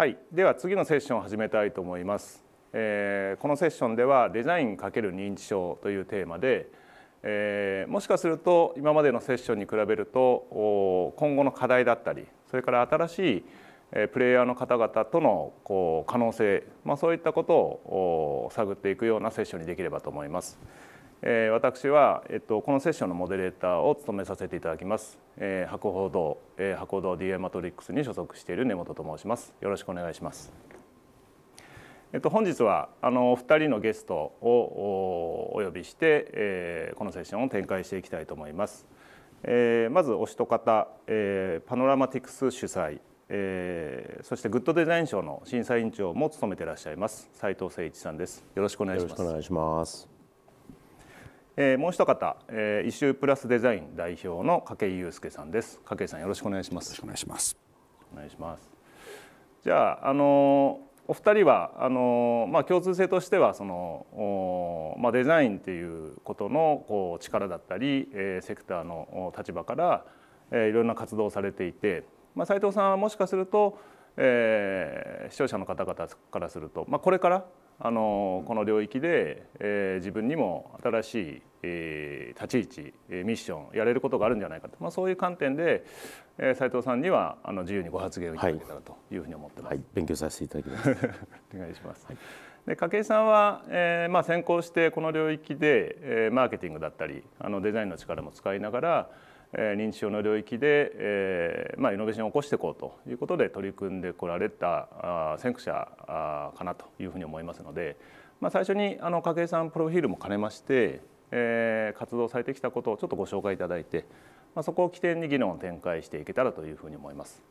はい、では次のセッションを始めたいと思います。えー、このセッションではデザイン×認知症というテーマで、えー、もしかすると今までのセッションに比べると今後の課題だったりそれから新しいプレイヤーの方々とのこう可能性、まあ、そういったことを探っていくようなセッションにできればと思います。えー、私は、えっと、このセッションのモデレーターを務めさせていただきます、えー、博報堂、えー、博報堂 DA マトリックスに所属している根本と申しますよろしくお願いしますえっと本日はあのお二人のゲストをお呼びして、えー、このセッションを展開していきたいと思います、えー、まずお一方、えー、パノラマティクス主催、えー、そしてグッドデザイン賞の審査委員長も務めていらっしゃいます斉藤誠一さんですよろしくお願いしますよろしくお願いしますえー、もう一方、えー、イシュープラスデザイン代表の筧裕介さんです。筧さんよろしくお願いします。よろしくお願いします。お願いします。じゃああのお二人はあのまあ共通性としてはそのまあデザインっていうことのこう力だったり、えー、セクターの立場から、えー、いろんな活動をされていて、まあ斎藤さんはもしかすると、えー、視聴者の方々からすると、まあこれからあのこの領域で、えー、自分にも新しい、えー、立ち位置、えー、ミッションやれることがあるんじゃないかと、まあ、そういう観点で、えー、斉藤さんにはあの自由にご発言をいただけたらというふうに思ってます、はいはい、勉強させていただきます お願いします、はい、で筧さんは、えーまあ、先行してこの領域で、えー、マーケティングだったりあのデザインの力も使いながら認知症の領域で、えーまあ、イノベーションを起こしていこうということで取り組んでこられた先駆者かなというふうに思いますので、まあ、最初にあの計さんプロフィールも兼ねまして、えー、活動されてきたことをちょっとご紹介いただいて、まあ、そこを起点に議論を展開していけたらというふうに思います。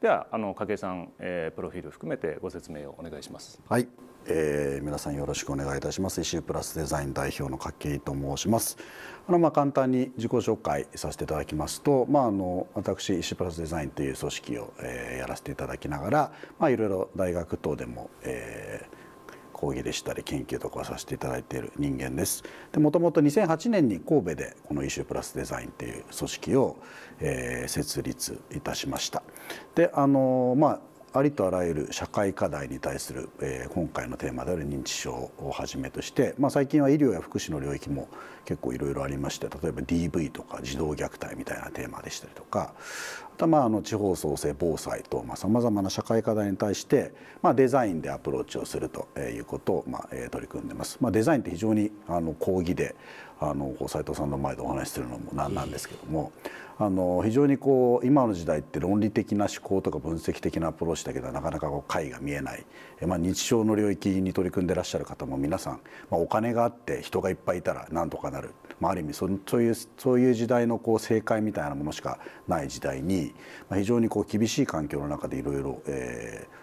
ではあの計さん、えー、プロフィール含めてご説明をお願いします。はいえー、皆さんよろしくお願いいたします EC プラスデザイン代表の筧と申しますあのまあ簡単に自己紹介させていただきますと、まあ、あの私 EC プラスデザインという組織を、えー、やらせていただきながら、まあ、いろいろ大学等でも、えー、講義でしたり研究とかさせていただいている人間です。で、もともと2008年に神戸でこの i s プラスデザインという組織を、えー、設立いたしました。で、あのまあありとあらゆる社会課題に対する、えー、今回のテーマである認知症をはじめとして、まあ、最近は医療や福祉の領域も結構いろいろありまして例えば DV とか児童虐待みたいなテーマでしたりとかあとはまああの地方創生防災とさまざ、まな社会課題に対して、まあ、デザインでアプローチをするということを、まあ、取り組んでます。まあ、デザインって非常にあの講義であの斉藤さんの前でお話しするのも何なんですけども、えーあの非常にこう今の時代って論理的な思考とか分析的なアプローチだけではなかなかこう解が見えない、まあ、日常の領域に取り組んでらっしゃる方も皆さん、まあ、お金があって人がいっぱいいたらなんとかなる、まあ、ある意味そそういうそういう時代のこう正解みたいなものしかない時代に、まあ、非常にこう厳しい環境の中でいろいろ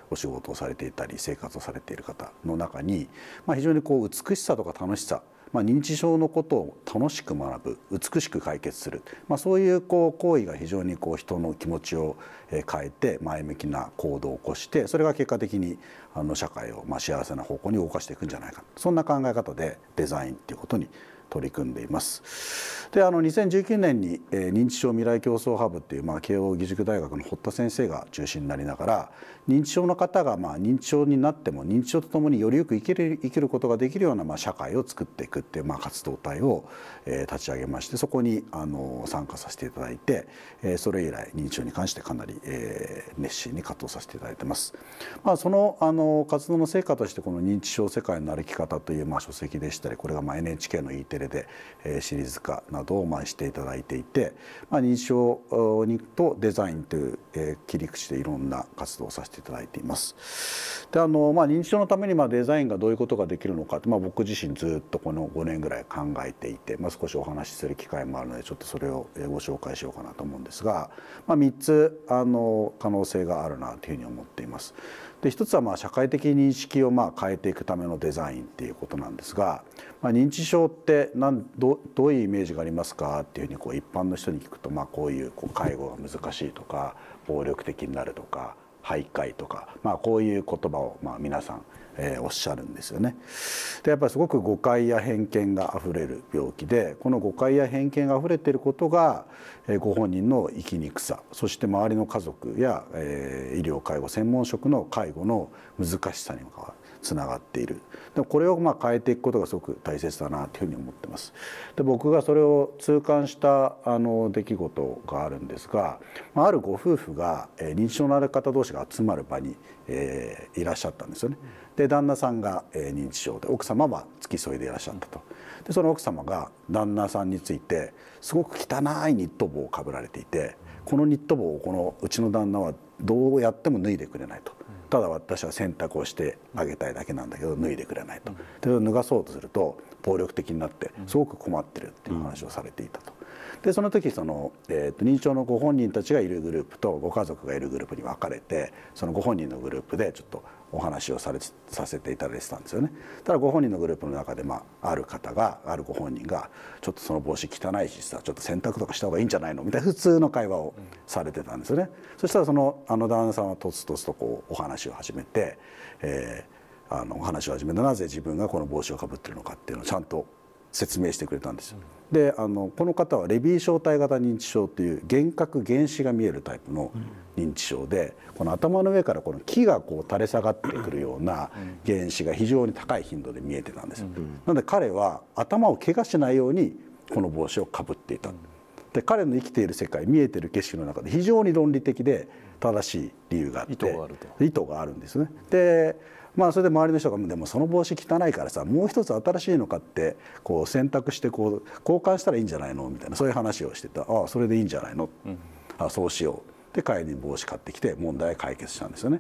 お仕事をされていたり生活をされている方の中に、まあ、非常にこう美しさとか楽しさまあ、認知症のことを楽しく学ぶ美しく解決する、まあ、そういうこう行為が非常にこう人の気持ちを変えて前向きな行動を起こしてそれが結果的にあの社会をまあ幸せな方向に動かしていくんじゃないかそんな考え方でデザインっていうことに取り組んでいます。であの2019年に、えー、認知症未来競争ハブっていう、まあ、慶応義塾大学の堀田先生が中心になりながら認知症の方が、まあ、認知症になっても認知症とともによりよく生きる生きることができるような、まあ、社会を作っていくっていう、まあ、活動体を、えー、立ち上げましてそこにあの参加させていただいて、えー、それ以来認知症に関してかなり、えー、熱心に活動させていただいてます。まあ、そのあの活動の成果としてこの認知症世界の歩き方という、まあ、書籍でしたりこれが、まあ、NHK の E テ入で、えシリーズ化などをましていただいていて、まあ、認証とデザインという、え切り口でいろんな活動をさせていただいています。であのまあ、認知症のためにまデザインがどういうことができるのかって、まあ、僕自身ずっとこの5年ぐらい考えていて、まあ、少しお話しする機会もあるのでちょっとそれをご紹介しようかなと思うんですが、ま3つあの可能性があるなというふうに思っています。で一つはまあ社会的認識をまあ変えていくためのデザインっていうことなんですが、まあ、認知症ってなんどどういうイメージがありますかっていうふうにこう一般の人に聞くとまあこういうこう介護が難しいとか暴力的になるとか徘徊とか、まあ、こういう言葉をまあ皆さんえー、おっしゃるんですよね。でやっぱりすごく誤解や偏見があふれる病気でこの誤解や偏見があふれていることが、えー、ご本人の生きにくさそして周りの家族や、えー、医療介護専門職の介護の難しさにつながっているでもこれをまあ変えていくことがすごく大切だなというふうに思ってます。で僕がそれを痛感したあの出来事があるんですがあるご夫婦が認知症のある方同士が集まる場に、えー、いらっしゃったんですよね。うんで旦那さんが認知症で奥様は付き添いでいらっしゃったとでその奥様が旦那さんについてすごく汚いニット帽をかぶられていてこのニット帽をこのうちの旦那はどうやっても脱いでくれないとただ私は洗濯をしてあげたいだけなんだけど脱いでくれないとで脱がそうとすると暴力的になってすごく困ってるっていう話をされていたと。でその時その、えー、と認知症のご本人たちがいるグループとご家族がいるグループに分かれてそのご本人のグループでちょっとお話をされさせていただいてたんですよねただご本人のグループの中で、まあ、ある方があるご本人が「ちょっとその帽子汚いしさちょっと洗濯とかした方がいいんじゃないの?」みたいな普通の会話をされてたんですよね、うん、そしたらそのあの旦那さんはとつとつとこうお話を始めて、えー、あのお話を始めたなぜ自分がこの帽子をかぶってるのかっていうのをちゃんと説明してくれたんですよ。であのこの方はレビー小体型認知症という幻覚原子が見えるタイプの認知症でこの頭の上からこの木がこう垂れ下がってくるような原子が非常に高い頻度で見えてたんですよ。なので彼は頭を怪我しないようにこの帽子をかぶっていた。で彼の生きている世界見えてる景色の中で非常に論理的で正しい理由があって意図があるんですね。でまあ、それで周りの人が「でもその帽子汚いからさもう一つ新しいの買ってこう選択してこう交換したらいいんじゃないの?」みたいなそういう話をしてた「ああそれでいいんじゃないの、うん、あそうしよう」で帰りに帽子買ってきて問題解決したんですよね。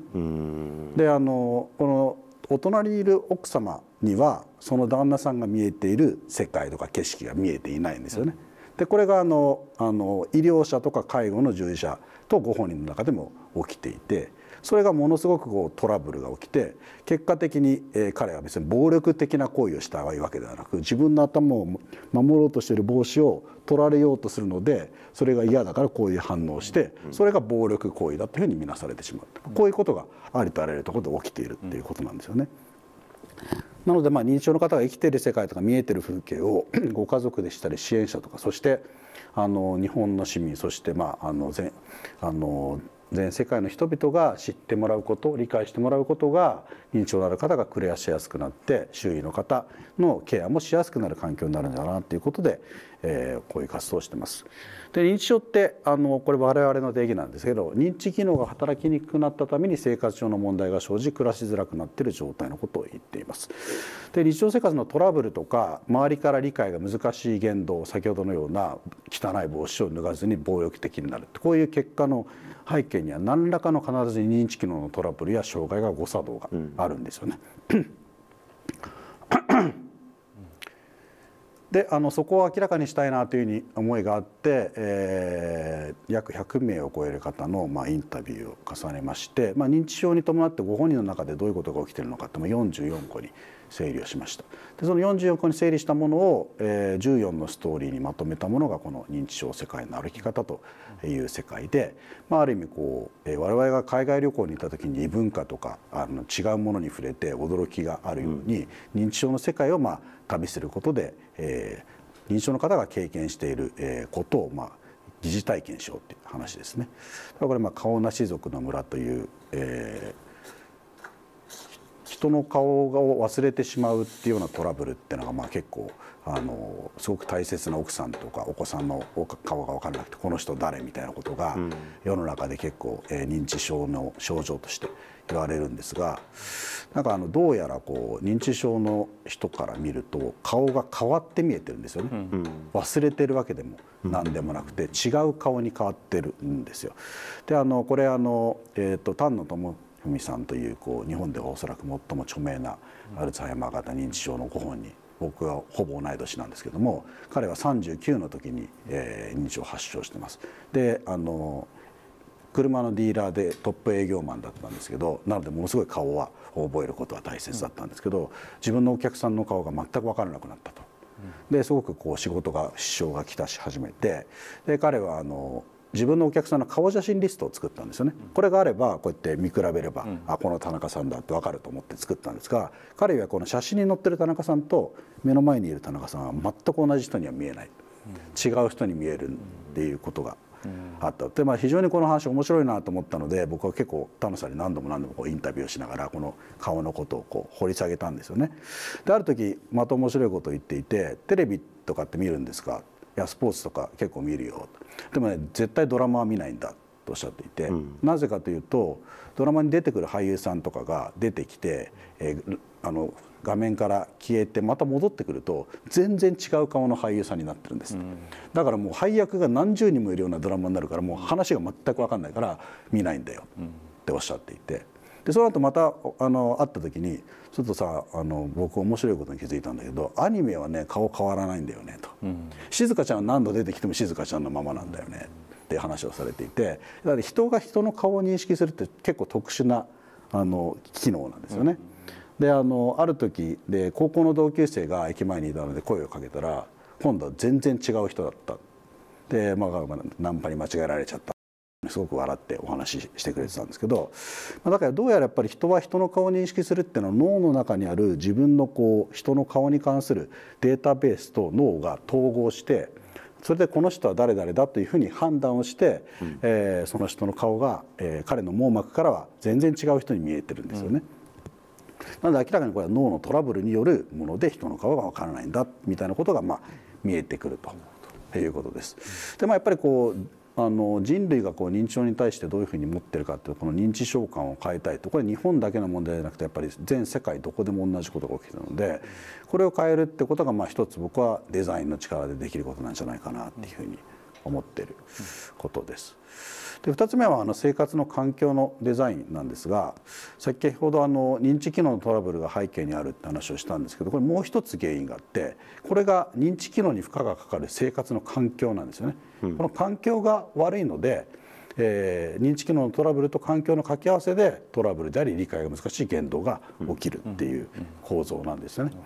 であのこのお隣にいる奥様にはその旦那さんが見えている世界とか景色が見えていないんですよね。でこれがあのあの医療者とか介護の従事者とご本人の中でも起きていてそれがものすごくこうトラブルが起きて結果的に、えー、彼は別に暴力的な行為をしたわけではなく自分の頭を守ろうとしている帽子を取られようとするのでそれが嫌だからこういう反応をしてそれが暴力行為だというふうに見なされてしまうこういうことがありとあらゆるところで起きているっていうことなんですよね。なのでまあ認知症の方が生きている世界とか見えてる風景を ご家族でしたり支援者とかそしてあの日本の市民そしてまああの全あの全世界の人々が知ってもらうこと理解してもらうことが認知症のある方がクレアしやすくなって周囲の方のケアもしやすくなる環境になるんだなということで、えー、こういう活動をしてます。で認知症ってあのこれ我々の定義なんですけど認知機能が働きにくくなったために生活上の問題が生じ暮らしづらくなっている状態のことを言っています。で日常生活のトラブルとか周りから理解が難しい言動先ほどのような汚い帽子を脱がずに防御的になるこういう結果の背景には何らかの必ず認知機能のトラブルや障害が誤作動があるんですよね。う んであのそこを明らかにしたいなというふうに思いがあって、えー、約100名を超える方の、まあ、インタビューを重ねまして、まあ、認知症に伴ってご本人の中でどういうことが起きてるのかっても44個に整理をしましたでその44個に整理したものを、えー、14のストーリーにまとめたものがこの「認知症世界の歩き方」という世界で、まあ、ある意味こう、えー、我々が海外旅行に行った時に異文化とかあの違うものに触れて驚きがあるように、うん、認知症の世界をまあ旅することで、えー、認知症の方が経験している、えー、ことをまあ疑似体験しようっていう話ですね。これまあ顔なし族の村という、えー、人の顔を忘れてしまうっていうようなトラブルっていうのがまあ結構あのすごく大切な奥さんとかお子さんの顔が分からなくてこの人誰みたいなことが世の中で結構、え認知症の症状として言われるんですがなんかあのどうやらこう認知症の人から見ると顔が変わって見えてるんですよね、忘れてるわけでも何でもなくて違う顔に変わってるんですよ。であのこれあの、えーと、と丹野智みさんというこう日本ではおそらく最も著名なアルツハイマー型認知症のご本人僕はほぼ同い年なんですけども彼は39の時に、えー、認知症を発症してます。であの車のディーラーでトップ営業マンだったんですけどなのでものすごい顔は覚えることは大切だったんですけど自分のお客さんの顔が全く分からなくなったと。ですごくこう仕事が支障がきたし始めてで彼はあの自分のお客さんの顔写真リストを作ったんですよねこれがあればこうやって見比べれば、うん、あこの田中さんだって分かると思って作ったんですが彼はこの写真に載ってる田中さんと目の前にいる田中さんは全く同じ人には見えない、うん、違う人に見えるっていうことがあった、うん、で、まあ、非常にこの話面白いなと思ったので僕は結構田野さんに何度も何度もこうインタビューをしながらこの顔のことをこう掘り下げたんですよね。である時また面白いことを言っていて「テレビとかって見るんですか?」やスポーツとか結構見るよでもね絶対ドラマは見ないんだとおっしゃっていて、うん、なぜかというとドラマに出てくる俳優さんとかが出てきて、えー、あの画面から消えてまた戻ってくると全然違う顔の俳優さんになってるんです、うん、だからもう配役が何十人もいるようなドラマになるからもう話が全く分かんないから見ないんだよっておっしゃっていて。でその後またあの会った時にちょっとさあの僕面白いことに気づいたんだけどアニメはね顔変わらないんだよねと、うん、静香ちゃんは何度出てきても静香ちゃんのままなんだよねって話をされていてだから人が人の顔を認識するって結構特殊なあの機能なんですよね。うん、であのある時で高校の同級生が駅前にいたので声をかけたら今度は全然違う人だったで、まあ、ナンパに間違えられちゃったすごく笑ってお話ししてくれてたんですけどだからどうやらやっぱり人は人の顔を認識するっていうのは脳の中にある自分のこう人の顔に関するデータベースと脳が統合してそれでこの人は誰々だというふうに判断をして、うん、えー、その人の顔が、えー、彼の網膜からは全然違う人に見えてるんですよね。うん、なので明らかにこれは脳のトラブルによるもので人の顔が分からないんだみたいなことがまあ見えてくるということです。でまあ、やっぱりこうあの人類がこう認知症に対してどういうふうに持ってるかっていうこの認知症感を変えたいとこれ日本だけの問題じゃなくてやっぱり全世界どこでも同じことが起きてるのでこれを変えるってことがまあ一つ僕はデザインの力でできることなんじゃないかなっていうふうに思ってることです。で2つ目はあの生活の環境のデザインなんですが先ほどあの認知機能のトラブルが背景にあるって話をしたんですけどこれもう一つ原因があってこれが認知機能に負荷がかかる生活の環境なんですよね。この環境が悪いのでえー、認知機能のトラブルと環境の掛け合わせでトラブルであり理解が難しい言動が起きるっていう構造なんですよね。うんうん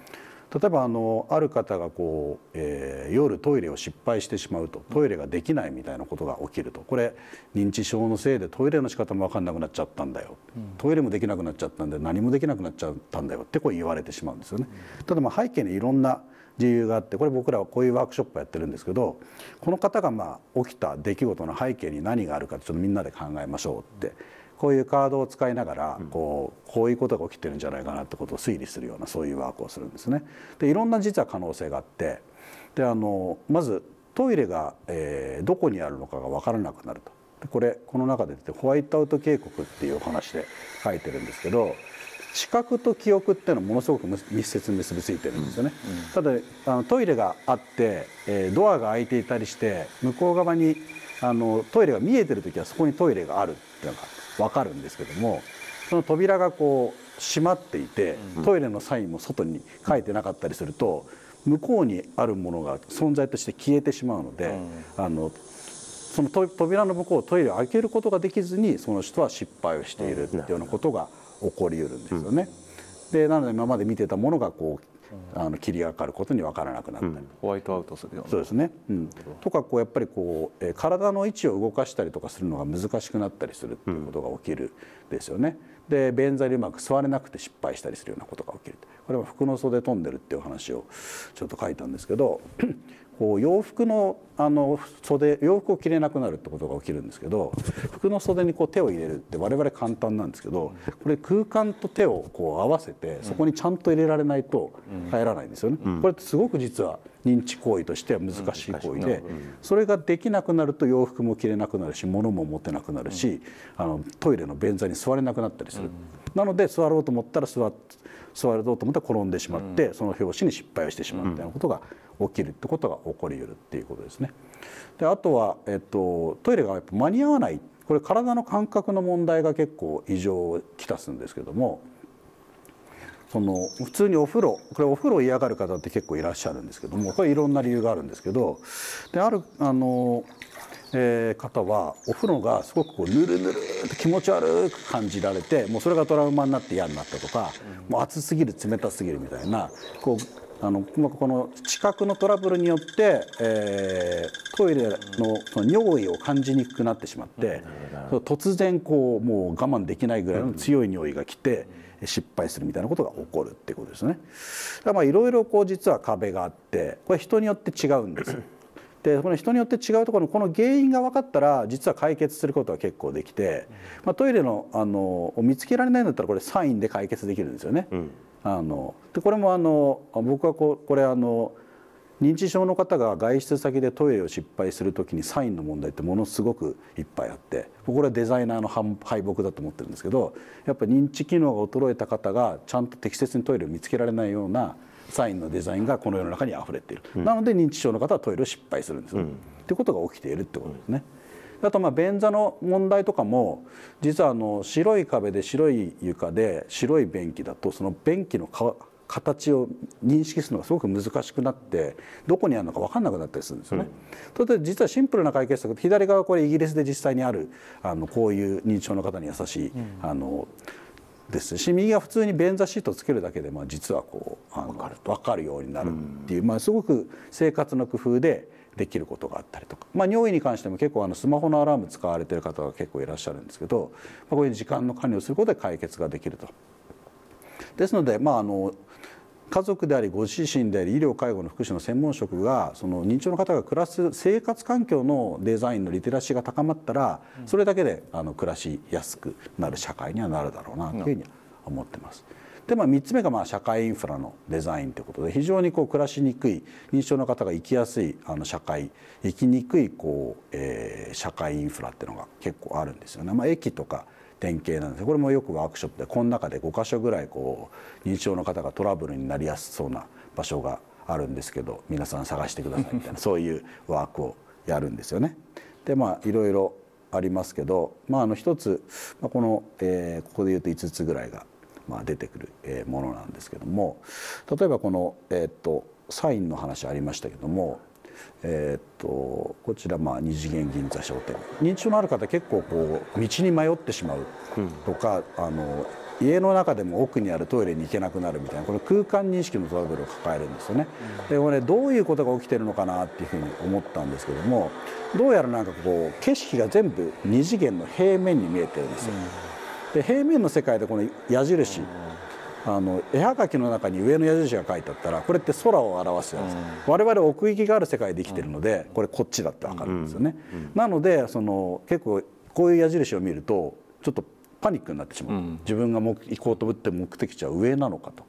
例えばあのある方がこう、えー、夜トイレを失敗してしまうとトイレができないみたいなことが起きるとこれ認知症のせいでトイレの仕方も分かんなくなっちゃったんだよ、うん、トイレもできなくなっちゃったんで何もできなくなっちゃったんだよってこう言われてしまうんですよね。ただま背景にいろんな理由があってこれ僕らはこういうワークショップやってるんですけどこの方がまあ起きた出来事の背景に何があるかちょっとみんなで考えましょうって。うんこういうカードを使いながらこうこういうことが起きてるんじゃないかなってことを推理するようなそういうワークをするんですね。でいろんな実は可能性があってであのまずトイレが、えー、どこにあるのかが分からなくなると。これこの中で出てホワイトアウト警告っていうお話で書いてるんですけど視覚と記憶っていうのはものすごく密接に結びついてるんですよね、うんうん、ただあのトイレがあって、えー、ドアが開いていたりして向こう側にあのトイレが見えてる時はそこにトイレがあるっていうのが分かるんですけどもその扉がこう閉まっていてトイレのサインも外に書いてなかったりすると向こうにあるものが存在として消えてしまうので、あのその扉の向こうトイレを開けることができずにその人は失敗をしているっていうようなことが起こりうるんですよね。でなので今まで見てたものがこうあの霧がかかることに分からなくなったり、うん、ホワイトアウトするようなそうですね、うん、とかこうやっぱりこう、えー、体の位置を動かしたりとかするのが難しくなったりするっていうことが起きるですよね、で便座にうまく座れなくて失敗したりするようなことが起きるこれは服の袖飛んでるっていう話をちょっと書いたんですけどこう洋服のあの袖洋服を着れなくなるってことが起きるんですけど服の袖にこう手を入れるって我々簡単なんですけどこれ空間と手をこう合わせてそこにちゃんと入れられないと入らないんですよね。これってすごく実は認知行為としては難しい行為でそれができなくなると洋服も着れなくなるし物も持てなくなるしあのトイレの便座に座れなくなったりする。なので座ろうと思ったら座座ろうと思ったら転んでしまってその拍子に失敗をしてしまうみたいなことが、うん起きるってことが起こりうるっていうことですね。であとは、えっと、トイレがやっぱ間に合わないこれ体の感覚の問題が結構異常をきたすんですけどもその普通にお風呂これお風呂嫌がる方って結構いらっしゃるんですけどもこれいろんな理由があるんですけどであるあの、えー、方はお風呂がすごくこうぬるぬるって気持ち悪く感じられてもうそれがトラウマになって嫌になったとかもう熱すぎる冷たすぎるみたいなこうあのこの視覚のトラブルによって、えー、トイレのその尿意を感じにくくなってしまって、うん、突然こうもう我慢できないぐらいの強い尿意が来て、うん、失敗するみたいなことが起こるってことですね。だまあいろいろこう実は壁があってこれ人によって違うんです。でこの人によって違うところのこの原因が分かったら実は解決することは結構できて、まあ、トイレのあのを見つけられないんだったらこれサインで解決できるんですよね。うんあのでこれもあの僕はここれあの認知症の方が外出先でトイレを失敗する時にサインの問題ってものすごくいっぱいあってこれはデザイナーの敗北だと思ってるんですけどやっぱ認知機能が衰えた方がちゃんと適切にトイレを見つけられないようなサインのデザインがこの世の中にあふれている、うん、なので認知症の方はトイレを失敗するんですよ、うん、ってことが起きているってことですね。あとまあ便座の問題とかも実はあの白い壁で白い床で白い便器だとその便器の形を認識するのがすごく難しくなってどこにあるのか分かんなくなったりするんですよね。うん、実はシンプルな解決策左側これイギリスで実際にあるあのこういう認知症の方に優しい、うん、あのですし右は普通に便座シートをつけるだけで、まあ、実はこうあの分かるようになるっていう、うん、まあ、すごく生活の工夫でできることがあったりとか、まあ、尿意に関しても結構あのスマホのアラーム使われてる方が結構いらっしゃるんですけど、まあ、こういう時間の管理をすることで解決ができると。ですので、まあ、あの家族でありご自身であり医療介護の福祉の専門職がその認知症の方が暮らす生活環境のデザインのリテラシーが高まったらそれだけであの暮らしやすくなる社会にはなるだろうなというふうに思ってます。で、まあ、3つ目がまあ社会インフラのデザインということで非常にこう暮らしにくい認知症の方が生きやすいあの社会生きにくいこう、えー、社会インフラっていうのが結構あるんですよね。まあ、駅とか典型なんですこれもよくワークショップでこの中で5箇所ぐらいこう認知症の方がトラブルになりやすそうな場所があるんですけど皆さん探してくださいみたいな そういうワークをやるんですよね。でまあいろいろありますけど、まあ、あの一つ、まあ、この、えー、ここで言うと5つぐらいがまあ、出てくる、えものなんですけども例えばこの、えー、っとサインの話ありましたけども、えー、っとこちら、まあ、二次元銀座商店認知症のある方結構こう道に迷ってしまうとか、うん、あの家の中でも奥にあるトイレに行けなくなるみたいなこの空間認識のトラブルを抱えるんですよね。でこれ、どういうことが起きてるのかなっていうふうに思ったんですけどもどうやらなんかこう景色が全部二次元の平面に見えてるんですよ。うんで平面の世界でこの矢印あの絵はがきの中に上の矢印が書いてあったらこれって空を表すやつ、ないですうん、我々奥行きがある世界で生きてるのでこれこっちだって分かるんですよね、うんうん、なのでその結構こういう矢印を見るとちょっとパニックになってしまう、自分が行こうと思って目的地は上なのかと、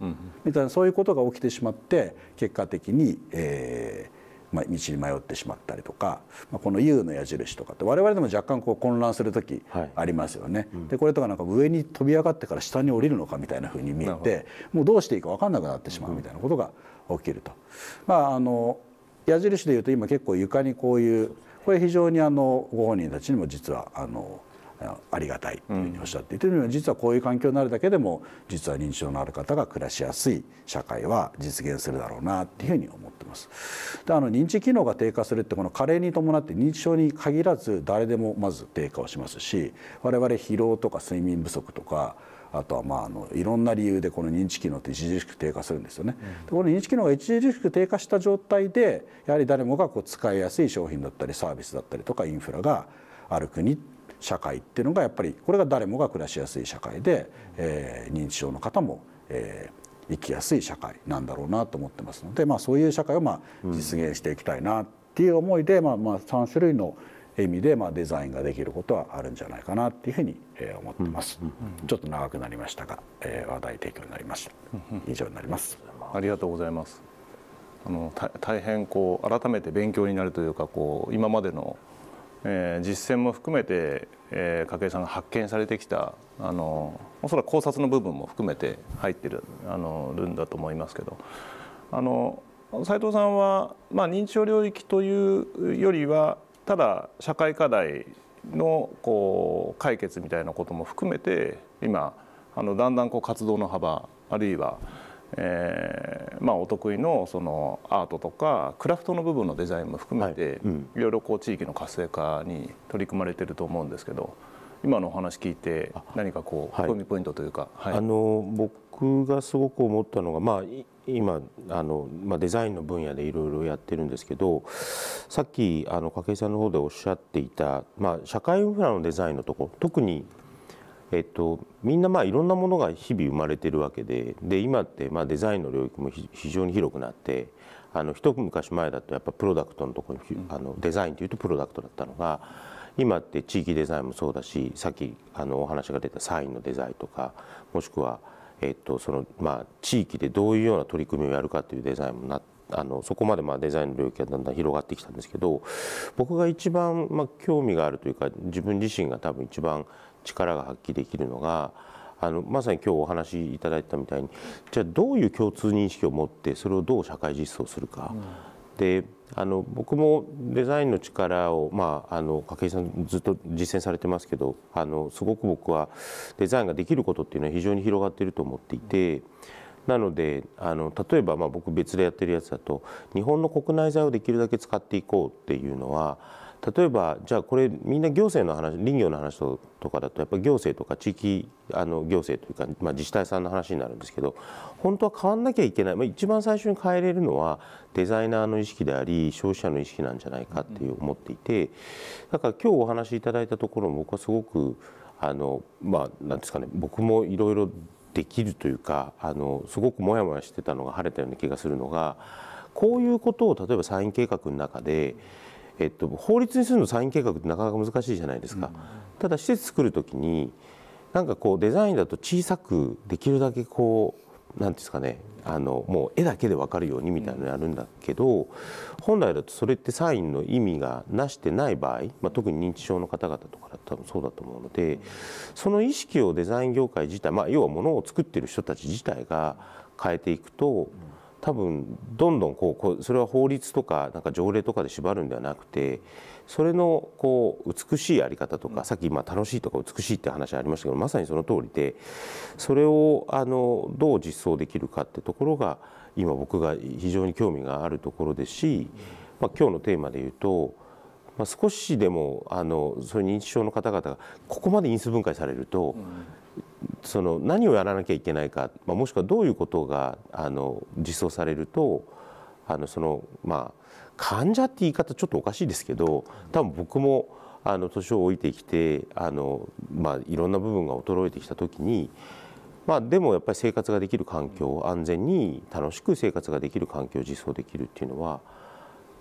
みたいなそういうことが起きてしまって結果的に、えまあ、道に迷ってしまったりとか、まあ、この U の矢印とかって我々でも若干こう混乱する時ありますよね。はいうん、でこれとかなんか上に飛び上がってから下に降りるのかみたいなふうに見えてもうどうしていいか分かんなくなってしまうみたいなことが起きると。まあ、あの矢印でいうと今結構床にこういうこれ非常にあのご本人たちにも実はあのありがたいというふうにおっしゃっていて、うん、実はこういう環境になるだけでも実は認知症のある方が暮らしやすい社会は実現するだろうなというふうに思ってます。であの認知機能が低下するってこの加齢に伴って認知症に限らず誰でもまず低下をしますし我々疲労とか睡眠不足とかあとはまああのいろんな理由でこの認知機能って著しく低下するんですよね。うん、この認知機能が著しく低下した状態でやはり誰もがこう使いやすい商品だったりサービスだったりとかインフラがある国っ社会っていうのがやっぱりこれが誰もが暮らしやすい社会で、えー、認知症の方も、えー、生きやすい社会なんだろうなと思ってますので、まあ、そういう社会をまあ実現していきたいなっていう思いで、うん、まあ、まあ3種類の意味でまあデザインができることはあるんじゃないかなっていうふうにえ思ってます。ちょっと長くなりましたが、えー、話題提供になりました。以上になります。ありがとうございます。あの大変こう改めて勉強になるというかこう今までのえー、実践も含めて、えー、筧さんが発見されてきたあのおそらく考察の部分も含めて入ってるあのるんだと思いますけどあの斉藤さんは、まあ、認知症領域というよりはただ社会課題のこう解決みたいなことも含めて今あのだんだんこう活動の幅あるいはえーまあ、お得意のそのアートとかクラフトの部分のデザインも含めて、はいろいろこう地域の活性化に取り組まれてると思うんですけど今のお話聞いて何かこう興味ポイントというか、はいはい、あの僕がすごく思ったのが、まあ、今あの、まあ、デザインの分野でいろいろやってるんですけどさっきあの筧さんの方でおっしゃっていた、まあ、社会インフラのデザインのとこ特にえっと、みんなまあいろんなものが日々生まれてるわけでで今ってまあデザインの領域も非常に広くなってあの一昔前だとやっぱプロダクトのとこにあのデザインというとプロダクトだったのが今って地域デザインもそうだしさっきあのお話が出たサインのデザインとかもしくは、えっとそのまあ、地域でどういうような取り組みをやるかというデザインもなあのそこまでまあデザインの領域がだんだん広がってきたんですけど僕が一番まあ興味があるというか自分自身が多分一番力が発揮できるのがあのまさに今日お話しいただいたみたいにじゃあどういう共通認識を持ってそれをどう社会実装するか。うん、であの僕もデザインの力を、まあ、あの筧さんずっと実践されてますけどあのすごく僕はデザインができることっていうのは非常に広がっていると思っていて。うんなのであの例えばま僕別でやってるやつだと日本の国内材をできるだけ使っていこうっていうのは例えばじゃあこれみんな行政の話林業の話とかだとやっぱり行政とか地域あの行政というか、まあ、自治体さんの話になるんですけど本当は変わんなきゃいけない、まあ、一番最初に変えれるのはデザイナーの意識であり消費者の意識なんじゃないかっていう思っていてだから今日お話しいただいたところ僕はすごくあのまあなんですかね僕もいろいろできるというかあのすごくモヤモヤしてたのが晴れたような気がするのがこういうことを例えば産院計画の中で、うんえっと、法律にするの産院計画ってなかなか難しいじゃないですか、うん、ただ施設作る時になんかこうデザインだと小さくできるだけこう何ですかねあのもう絵だけで分かるようにみたいなのやるんだけど本来だとそれってサインの意味がなしてない場合、まあ、特に認知症の方々とかだ多分そうだと思うのでその意識をデザイン業界自体、まあ、要はものを作ってる人たち自体が変えていくと。多分どんどんこうこうそれは法律とかなんか条例とかで縛るんではなくてそれのこう美しいあり方とかさっき今楽しいとか美しいって話ありましたけどまさにその通りでそれをあのどう実装できるかってところが今僕が非常に興味があるところですしまあ今日のテーマで言うとまあ、少しでもあのそういう認知症の方々がここまで因数分解されると、うん、その何をやらなきゃいけないか、まあ、もしくはどういうことがあの実装されるとあのそのまあ患者って言い方ちょっとおかしいですけど多分僕もあの年を老いてきてあの、まあ、いろんな部分が衰えてきた時に。まあ、でもやっぱり生活ができる環境安全に楽しく生活ができる環境を実装できるっていうのは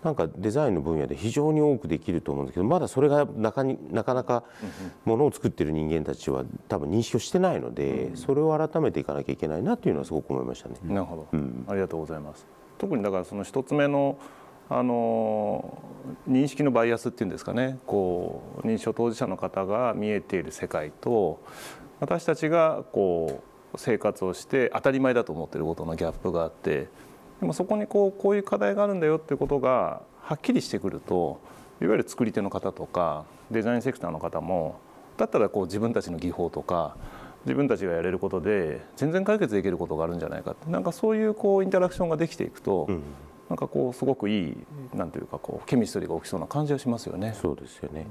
なんかデザインの分野で非常に多くできると思うんですけどまだそれがなかになかなかものを作ってる人間たちは多分認識をしてないので、それを改めていかなきゃいけないなというのはすごく思いましたね。なるほど、うん、ありがとうございます特にだからその一つ目のあの認識のバイアスっていうんですかねこう認知症当事者の方が見えている世界と私たちがこう生活をして当たり前だと思っていることのギャップがあってでもそこにこうこういう課題があるんだよっていうことがはっきりしてくるといわゆる作り手の方とかデザインセクターの方もだったらこう自分たちの技法とか自分たちがやれることで全然解決できることがあるんじゃないかってなんかそういうこうインタラクションができていくと、うん、なんかこうすごくいいなんていうかこうケミストリーが起きそうな感じがしますよね。そうですよね、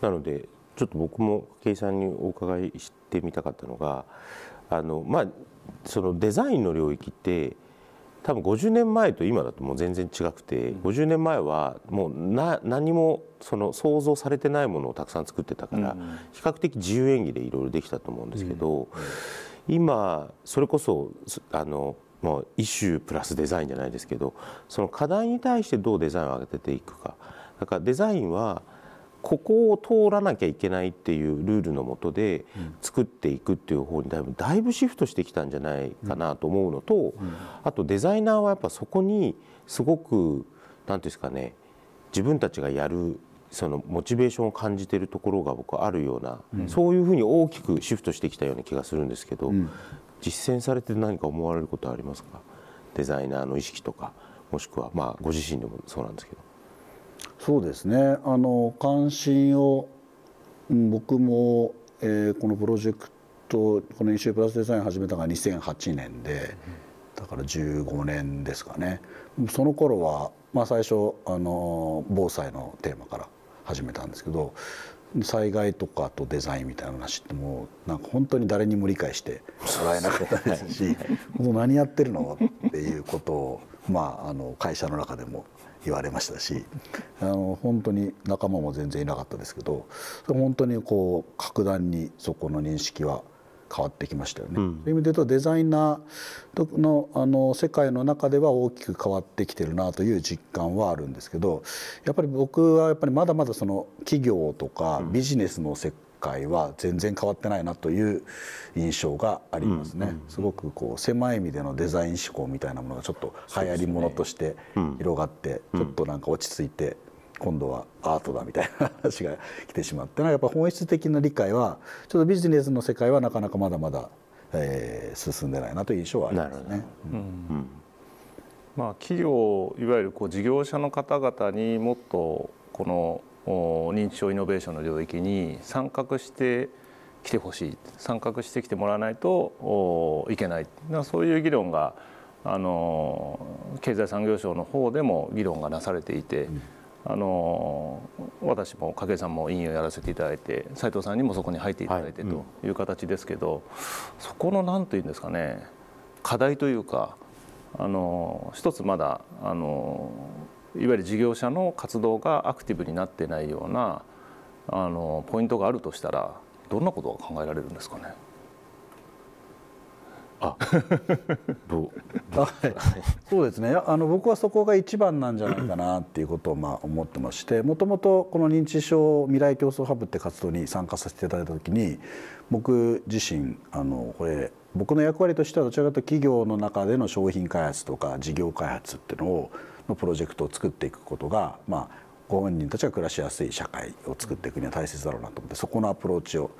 うん、なのでちょっと僕も計算にお伺いしてみたかったのがあの、まあ、そのデザインの領域って多分50年前と今だともう全然違くて、うん、50年前はもうな何もその想像されてないものをたくさん作ってたから、うん、比較的自由演技でいろいろできたと思うんですけど、うん、今それこそあのもうイシュープラスデザインじゃないですけどその課題に対してどうデザインを上げていくか。だからデザインはここを通らなきゃいけないっていうルールのもとで作っていくっていう方にだいぶだいぶシフトしてきたんじゃないかなと思うのと、あとデザイナーはやっぱそこにすごく何て言うんですかね自分たちがやるそのモチベーションを感じてるところが僕あるような、そういうふうに大きくシフトしてきたような気がするんですけど、実践されて何か思われることはありますかデザイナーの意識とかもしくはまあご自身でもそうなんですけど。そうですねあの関心を、僕も、えー、このプロジェクトこの「一シュープラスデザイン」始めたのが2008年で、だから15年ですかねその頃は、まあ、最初あの防災のテーマから始めたんですけど災害とかとデザインみたいな話ってもうなんか本当に誰にも理解してもらえなかったですし「何やってるの?」っていうことを、まあ、あの会社の中でも言われましたしあの本当に仲間も全然いなかったですけど本当にこう格段にそこの認識は変わってきましたよね。うん、そういう意味で言うとデザイナーのあの世界の中では大きく変わってきてるなという実感はあるんですけどやっぱり僕はやっぱりまだまだその企業とかビジネスの世界、うん界は全然変わってないなという印象がありますね、すごくこう狭い意味でのデザイン思考みたいなものがちょっと流行りものとして広がって、ねうん、ちょっとなんか落ち着いて今度はアートだみたいな話が来てしまってやっぱ本質的な理解はちょっとビジネスの世界はなかなかまだまだ、えー、進んでないなという印象はありますね。まあ、企業いわゆるこう事業者の方々にもっとこの認知症イノベーションの領域に参画してきてほしい参画してきてもらわないといけないそういう議論があの経済産業省の方でも議論がなされていて、うん、あの私も筧さんも委員をやらせていただいて斉藤さんにもそこに入っていただいて、という形ですけど、うん、そこの何というんですかね課題というかあの一つまだあのいわゆる事業者の活動がアクティブになってないようなあのポイントがあるとしたらどんなことが考えられるんですかねあ そうですねあの僕はそこが一番なんじゃないかなっていうことをまあ思ってましてもともとこの認知症未来競争ハブって活動に参加させていただいた時に僕自身あのこれ僕の役割としてはどちらかというと企業の中での商品開発とか事業開発っていうのをのプロジェクトを作っていくことが、まあ、ご本人たちが暮らしやすい社会を作っていくには大切だろうなと思ってそこのアプローチを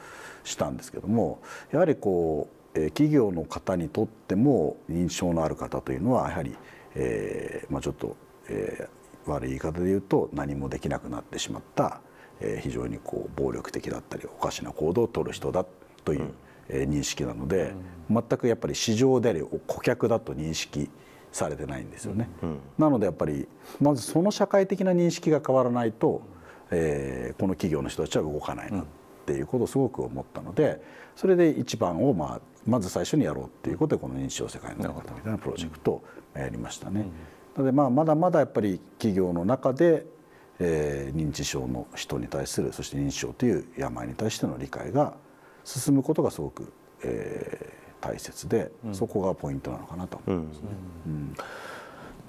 したんですけどもやはりこう企業の方にとっても印象のある方というのはやはり、えーまあ、ちょっと、えー、悪い言い方で言うと何もできなくなってしまった、えー、非常にこう暴力的だったりおかしな行動をとる人だという、うん、えー、認識なので、うん、全くやっぱり市場であり顧客だと認識されてないんですよね。うん、なのでやっぱりまずその社会的な認識が変わらないと、えー、この企業の人たちは動かないなっていうことをすごく思ったのでそれで一番をまあまず最初にやろうっていうことでこの認知症世界の方みたいなプロジェクトをやりましたね。なのでまあまだまだやっぱり企業の中でえー、認知症の人に対するそして認知症という病に対しての理解が進むことがすごく、え大切で、そこがポイントなのかなと思いますね。うん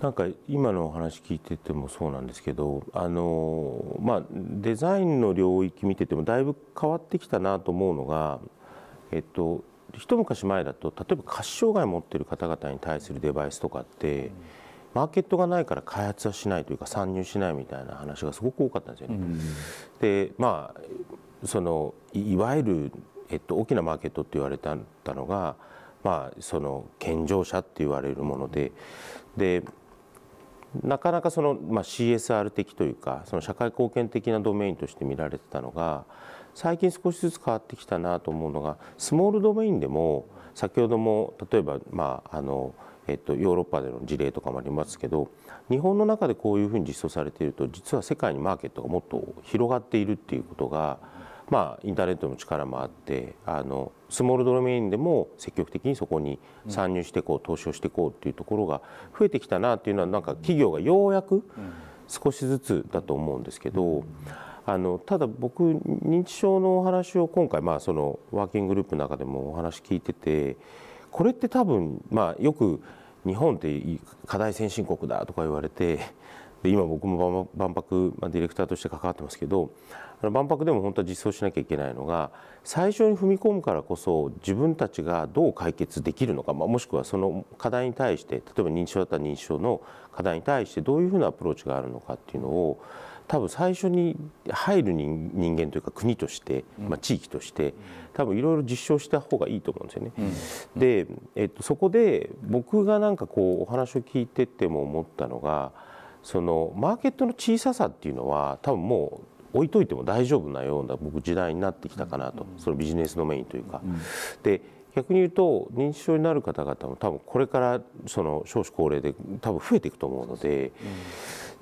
なんか今のお話聞いててもそうなんですけどあの、まあ、デザインの領域見ててもだいぶ変わってきたなと思うのが、えっと、一昔前だと例えば下肢障害持ってる方々に対するデバイスとかって、マーケットがないから開発はしないというか参入しないみたいな話がすごく多かったんですよね。でまあそのいわゆるケット大きなマーケットって言われたのが、まあ、その健常者って言われるものででなかなかその、まあ、CSR 的というかその社会貢献的なドメインとして見られてたのが最近少しずつ変わってきたなと思うのがスモールドメインでも先ほども例えば、まああのえっと、ヨーロッパでの事例とかもありますけど日本の中でこういうふうに実装されていると実は世界にマーケットがもっと広がっているっていうことがまあ、インターネットの力もあってあのスモールドロメインでも積極的にそこに参入していこう、投資をしていこうというところが増えてきたなというのはなんか企業がようやく少しずつだと思うんですけど。あのただ僕認知症のお話を今回、まあ、そのワーキンググループの中でもお話聞いててこれって多分、まあ、よく日本って課題先進国だとか言われてで今僕も万博、まあ、ディレクターとして関わってますけどの万博でも本当は実装しなきゃいけないのが最初に踏み込むからこそ自分たちがどう解決できるのか、まあ、もしくはその課題に対して例えば認知症だったら認知症の課題に対してどういうふうなアプローチがあるのかっていうのを多分最初に入る人間というか国として、まあ、地域として多分いろいろ実証した方がいいと思うんですよね。うん、で、えっと、そこで僕がなんかこうお話を聞いてても思ったのがそのマーケットの小ささっていうのは多分もう置いといても大丈夫なような僕時代になってきたかなと、そのビジネスドメインというか。で逆に言うと認知症になる方々も多分これからその少子高齢で多分増えていくと思うので、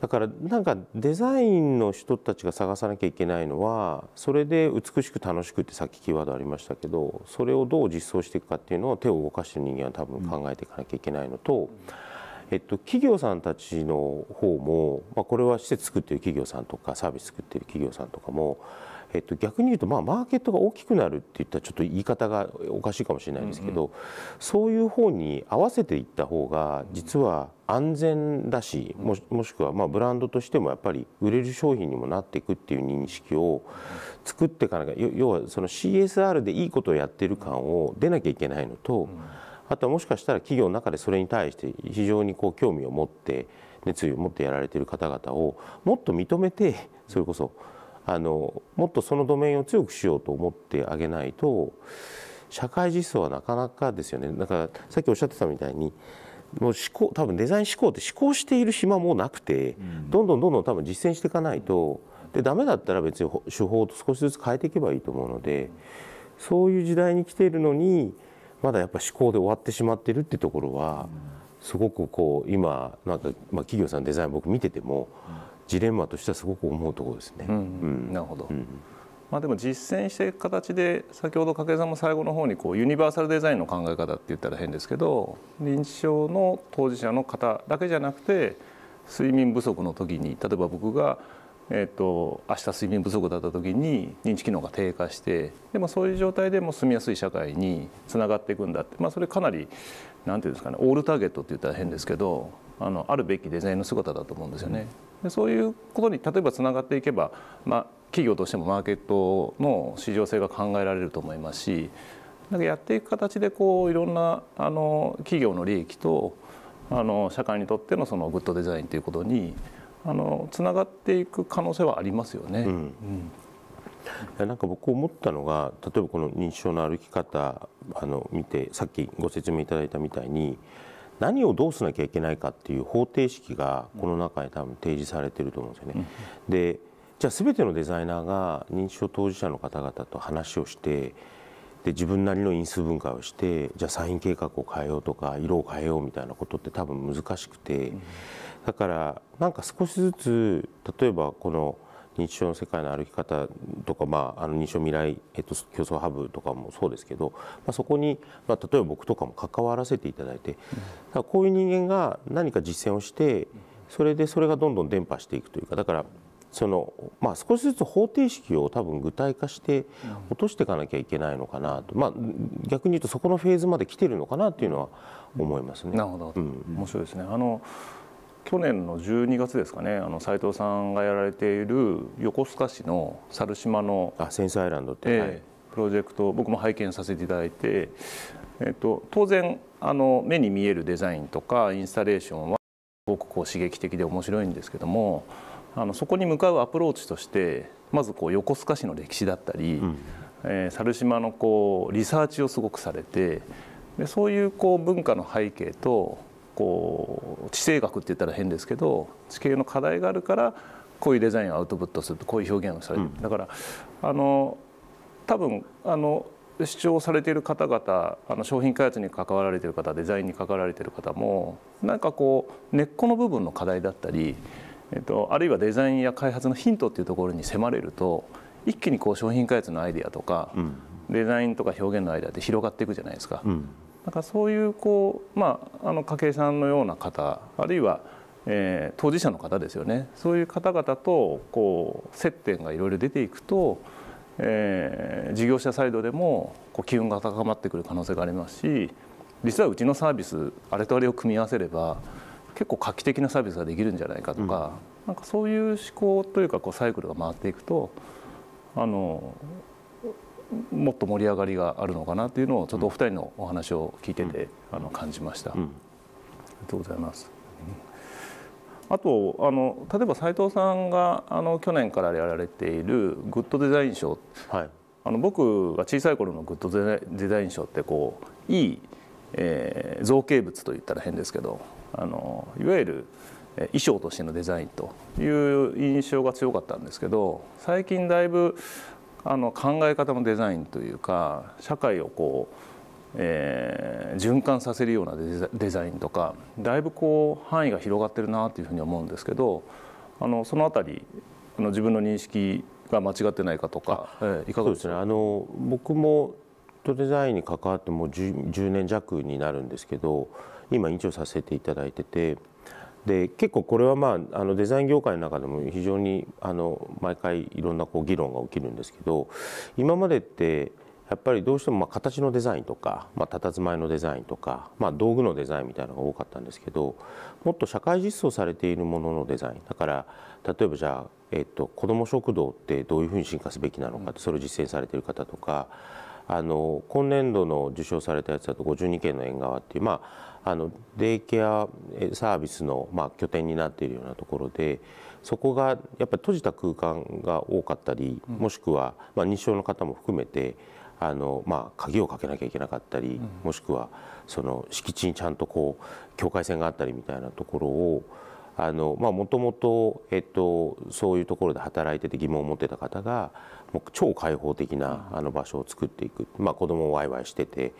だからなんかデザインの人たちが探さなきゃいけないのはそれで美しく楽しくってさっきキーワードありましたけどそれをどう実装していくかっていうのを手を動かしてる人間は多分考えていかなきゃいけないのと。うんえっと、企業さんたちの方も、まあ、これは施設作ってる企業さんとかサービス作ってる企業さんとかも、えっと、逆に言うと、まあ、マーケットが大きくなるって言ったらちょっと言い方がおかしいかもしれないですけど、うんうん、そういう方に合わせていった方が実は安全だしももしくはまあブランドとしてもやっぱり売れる商品にもなっていくっていう認識を作っていかなきゃ要はその CSR でいいことをやってる感を出なきゃいけないのと。うんあとはもしかしたら企業の中でそれに対して非常にこう興味を持って熱意を持ってやられている方々をもっと認めてそれこそあのもっとそのドメインを強くしようと思ってあげないと社会実装はなかなかですよねだからさっきおっしゃってたみたいにもう思考多分デザイン思考って思考している暇もなくて、どんどんどんどん多分実践していかないとでダメだったら別に手法を少しずつ変えていけばいいと思うのでそういう時代に来ているのに。まだやっぱ思考で終わってしまってるってところは、すごくこう今なんか、まあ、企業さんデザイン僕見てても、ジレンマとしてはすごく思うところですね。うんうん、なるほど、うん、まあ、でも実践していく形で先ほど筧さんも最後の方にこうユニバーサルデザインの考え方って言ったら変ですけど認知症の当事者の方だけじゃなくて睡眠不足の時に例えば僕がえーと、明日睡眠不足だった時に認知機能が低下してでもそういう状態でも住みやすい社会につながっていくんだって、まあ、それかなり何て言うんですかねオールターゲットって言ったら変ですけどあのあるべきデザインの姿だと思うんですよね。でそういうことに例えばつながっていけば、まあ、企業としてもマーケットの市場性が考えられると思いますしなんかやっていく形でこういろんなあの企業の利益とあの社会にとってのそのグッドデザインということにあのつながっていく可能性はありますよね。うんなんか僕思ったのが例えばこの認知症の歩き方あの見てさっきご説明いただいたみたいに何をどうしなきゃいけないかっていう方程式がこの中に多分提示されてると思うんですよね。でじゃあ全てのデザイナーが認知症当事者の方々と話をしてで自分なりの因数分解をしてじゃあサイン計画を変えようとか色を変えようみたいなことって多分難しくて、うん、だからなんか少しずつ例えばこの認知症の世界の歩き方とか、まあ、あの認知症未来、えっと、競争ハブとかもそうですけど、まあ、そこに、まあ、例えば僕とかも関わらせていただいて、うん、こういう人間が何か実践をしてそれでそれがどんどん伝播していくというかだからそのまあ、少しずつ方程式を多分具体化して落としていかなきゃいけないのかなと、まあ、逆に言うとそこのフェーズまで来てるのかなというのは思いますね。なるほど、うん、面白いですねあの去年の12月ですかねあの斉藤さんがやられている横須賀市の猿島のあセンスアイランドって、はプロジェクト僕も拝見させていただいて、えと、当然あの目に見えるデザインとかインスタレーションはすごくこう刺激的で面白いんですけども。あのそこに向かうアプローチとしてまずこう横須賀市の歴史だったり、うん、えー、猿島のこうリサーチをすごくされてでそういうこう文化の背景とこう地政学って言ったら変ですけど地形の課題があるからこういうデザインをアウトプットするとこういう表現をされて、うん、だからあの多分あの主張されている方々あの商品開発に関わられている方デザインに関わられている方もなんかこう根っこの部分の課題だったりえっと、あるいはデザインや開発のヒントっていうところに迫れると一気にこう商品開発のアイデアとか、うん、デザインとか表現のアイデアって広がっていくじゃないですか。うん、だからそういうこう、まあ、あの計さんのような方あるいは、えー、当事者の方ですよねそういう方々とこう接点がいろいろ出ていくと、えー、事業者サイドでもこう機運が高まってくる可能性がありますし実はうちのサービスあれとあれを組み合わせれば結構画期的なサービスができるんじゃないかとか、うん、なんかそういう思考というかこうサイクルが回っていくとあのもっと盛り上がりがあるのかなというのをちょっとお二人のお話を聞いてて、うん、あの感じました、うん、ありがとうございます。あとあの例えば斉藤さんがあの去年からやられているグッドデザイン賞、はい、あの僕が小さい頃のグッドデザイン賞ってこういい、えー、造形物といったら変ですけどあのいわゆる衣装としてのデザインという印象が強かったんですけど最近だいぶあの考え方もデザインというか社会をこう、えー、循環させるようなデザインとかだいぶこう範囲が広がってるなというふうに思うんですけどあのその辺りあの自分の認識が間違ってないかとか、えいかがですか、ね、あの僕もデザインに関わってもう 10, 10年弱になるんですけど今員長させていただいててで結構これは、まあ、あのデザイン業界の中でも非常にあの毎回いろんなこう議論が起きるんですけど今までってやっぱりどうしてもま形のデザインとか、まあ、佇まいのデザインとか、まあ、道具のデザインみたいなのが多かったんですけどもっと社会実装されているもののデザインだから例えばじゃあ、えっと、子ども食堂ってどういうふうに進化すべきなのかってそれを実践されている方とかあの今年度の受賞されたやつだと52件の縁側っていうまああのデイケアサービスの、まあ、拠点になっているようなところでそこがやっぱり閉じた空間が多かったり、もしくは、まあ、認知症の方も含めてあの、まあ、鍵をかけなきゃいけなかったり、もしくはその敷地にちゃんとこう境界線があったりみたいなところをもともと、えっと、そういうところで働いてて疑問を持ってた方がもう超開放的なあの場所を作っていく、まあ、子供をワイワイしてて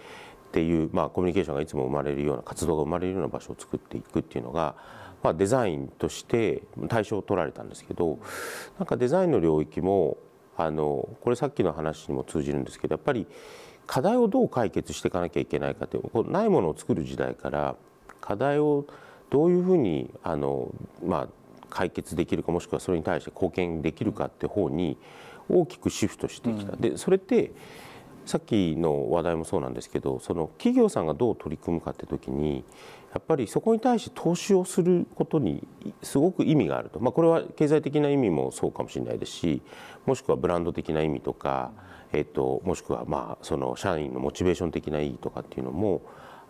っていう、まあ、コミュニケーションがいつも生まれるような活動が生まれるような場所を作っていくっていうのが、まあ、デザインとして対象を取られたんですけどなんかデザインの領域もあのこれさっきの話にも通じるんですけどやっぱり課題をどう解決していかなきゃいけないかというないものを作る時代から課題をどういうふうにあの、まあ、解決できるかもしくはそれに対して貢献できるかって方に大きくシフトしてきた。でそれってさっきの話題もそうなんですけどその企業さんがどう取り組むかって時にやっぱりそこに対して投資をすることにすごく意味があると、まあ、これは経済的な意味もそうかもしれないですしもしくはブランド的な意味とか、えっと、もしくはまあその社員のモチベーション的な意義とかっていうのも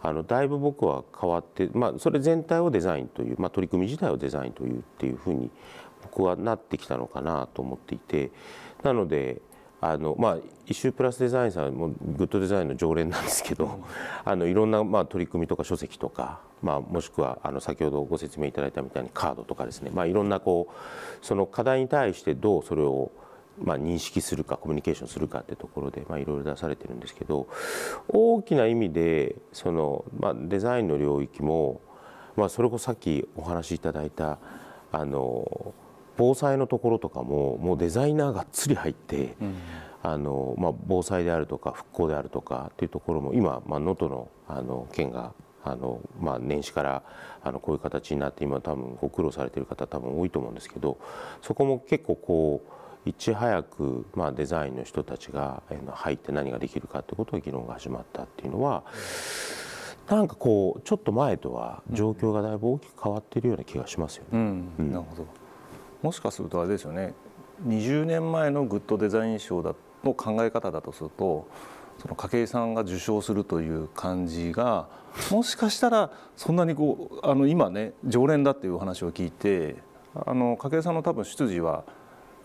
あのだいぶ僕は変わって、まあ、それ全体をデザインという、まあ、取り組み自体をデザインというっていうふうに僕はなってきたのかなと思っていてなのであのまあ、一周プラスデザインさんもグッドデザインの常連なんですけどあのいろんな、まあ、取り組みとか書籍とか、まあ、もしくはあの先ほどご説明いただいたみたいにカードとかですね、まあ、いろんなこうその課題に対してどうそれを、まあ、認識するかコミュニケーションするかってところで、まあ、いろいろ出されてるんですけど大きな意味でその、まあ、デザインの領域も、まあ、それこそさっきお話しいただいたあの防災のところとかももうデザイナーがっつり入って、うん、あのまあ、防災であるとか復興であるとかっていうところも今能登、あのあの県があの、まあ、年始からあのこういう形になって今多分ご苦労されている方多分多いと思うんですけどそこも結構こういち早く、まあ、デザインの人たちが入って何ができるかってことを議論が始まったっていうのは。なんかこうちょっと前とは状況がだいぶ大きく変わっているような気がしますよね。うんうん、なるほどもしかするとあれですよね20年前のグッドデザイン賞だの考え方だとするとその筧さんが受賞するという感じがもしかしたらそんなにこうあの今ね常連だっていうお話を聞いてあの筧さんの多分出自は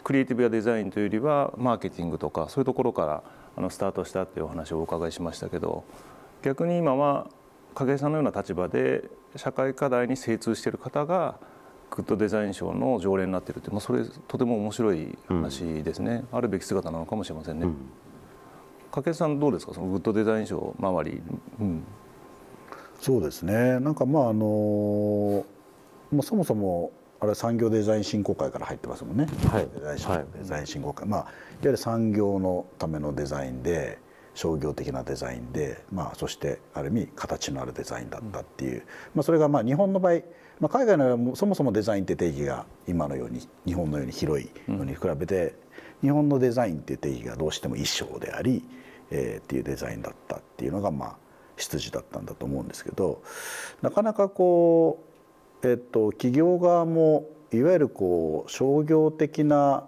クリエイティブやデザインというよりはマーケティングとかそういうところからあのスタートしたっていうお話をお伺いしましたけど逆に今は筧さんのような立場で社会課題に精通している方がグッドデザイン賞の常連になっているって、まあ、それとても面白い話ですね、うん、あるべき姿なのかもしれませんね。掛、うん、さんどうですかそのグッドデザイン賞周り、うん、そうですねなんかまああのまあ、そもそもあれ産業デザイン振興会から入ってますもんね、はい、デザイン、デザイン振興会、まあ、いわゆる産業のためのデザインで商業的なデザインで、まあ、そしてある意味形のあるデザインだったっていう、まあ、それがまあ日本の場合まあ、海外のそもそもデザインって定義が今のように日本のように広いのに比べて、日本のデザインって定義がどうしても衣装であり、えー、っていうデザインだったっていうのがまあ出自だったんだと思うんですけどなかなかこう、えっと、企業側もいわゆるこう商業的な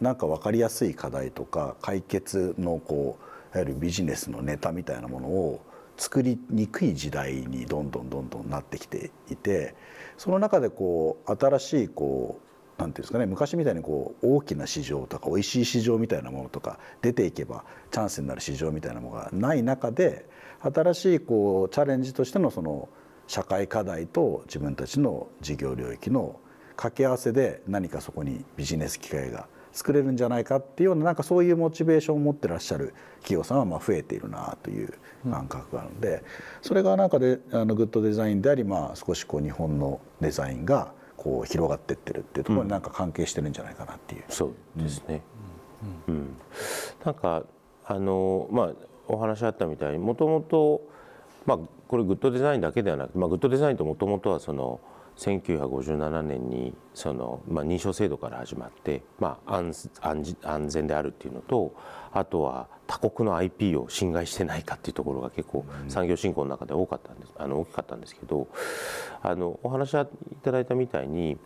なんか分かりやすい課題とか解決のこういわゆるビジネスのネタみたいなものを作りにくい時代にどんどんどんどんなってきていてその中でこう新しいこう何て言うんですかね昔みたいにこう大きな市場とか美味しい市場みたいなものとか出ていけばチャンスになる市場みたいなものがない中で新しいこうチャレンジとしてのその社会課題と自分たちの事業領域の掛け合わせで何かそこにビジネス機会が作れるんじゃないかっていうようななんかそういうモチベーションを持ってらっしゃる企業さんはまあ増えているなという感覚があるのでそれがなんかであのグッドデザインでありまあ少しこう日本のデザインがこう広がっていってるっていうところになんか関係してるんじゃないかなっていう。うん、そうですね、うん、うん、なんかあの、まあ、お話あったみたいにもともと、まあ、これグッドデザインだけではなくて、まあ、グッドデザインともともとはその1957年にその、まあ、認証制度から始まって、まあ、安安安全であるっていうのとあとは他国の IP を侵害してないかっていうところが結構産業振興の中で多かったんです、あの大きかったんですけどあのお話いただいたみたいに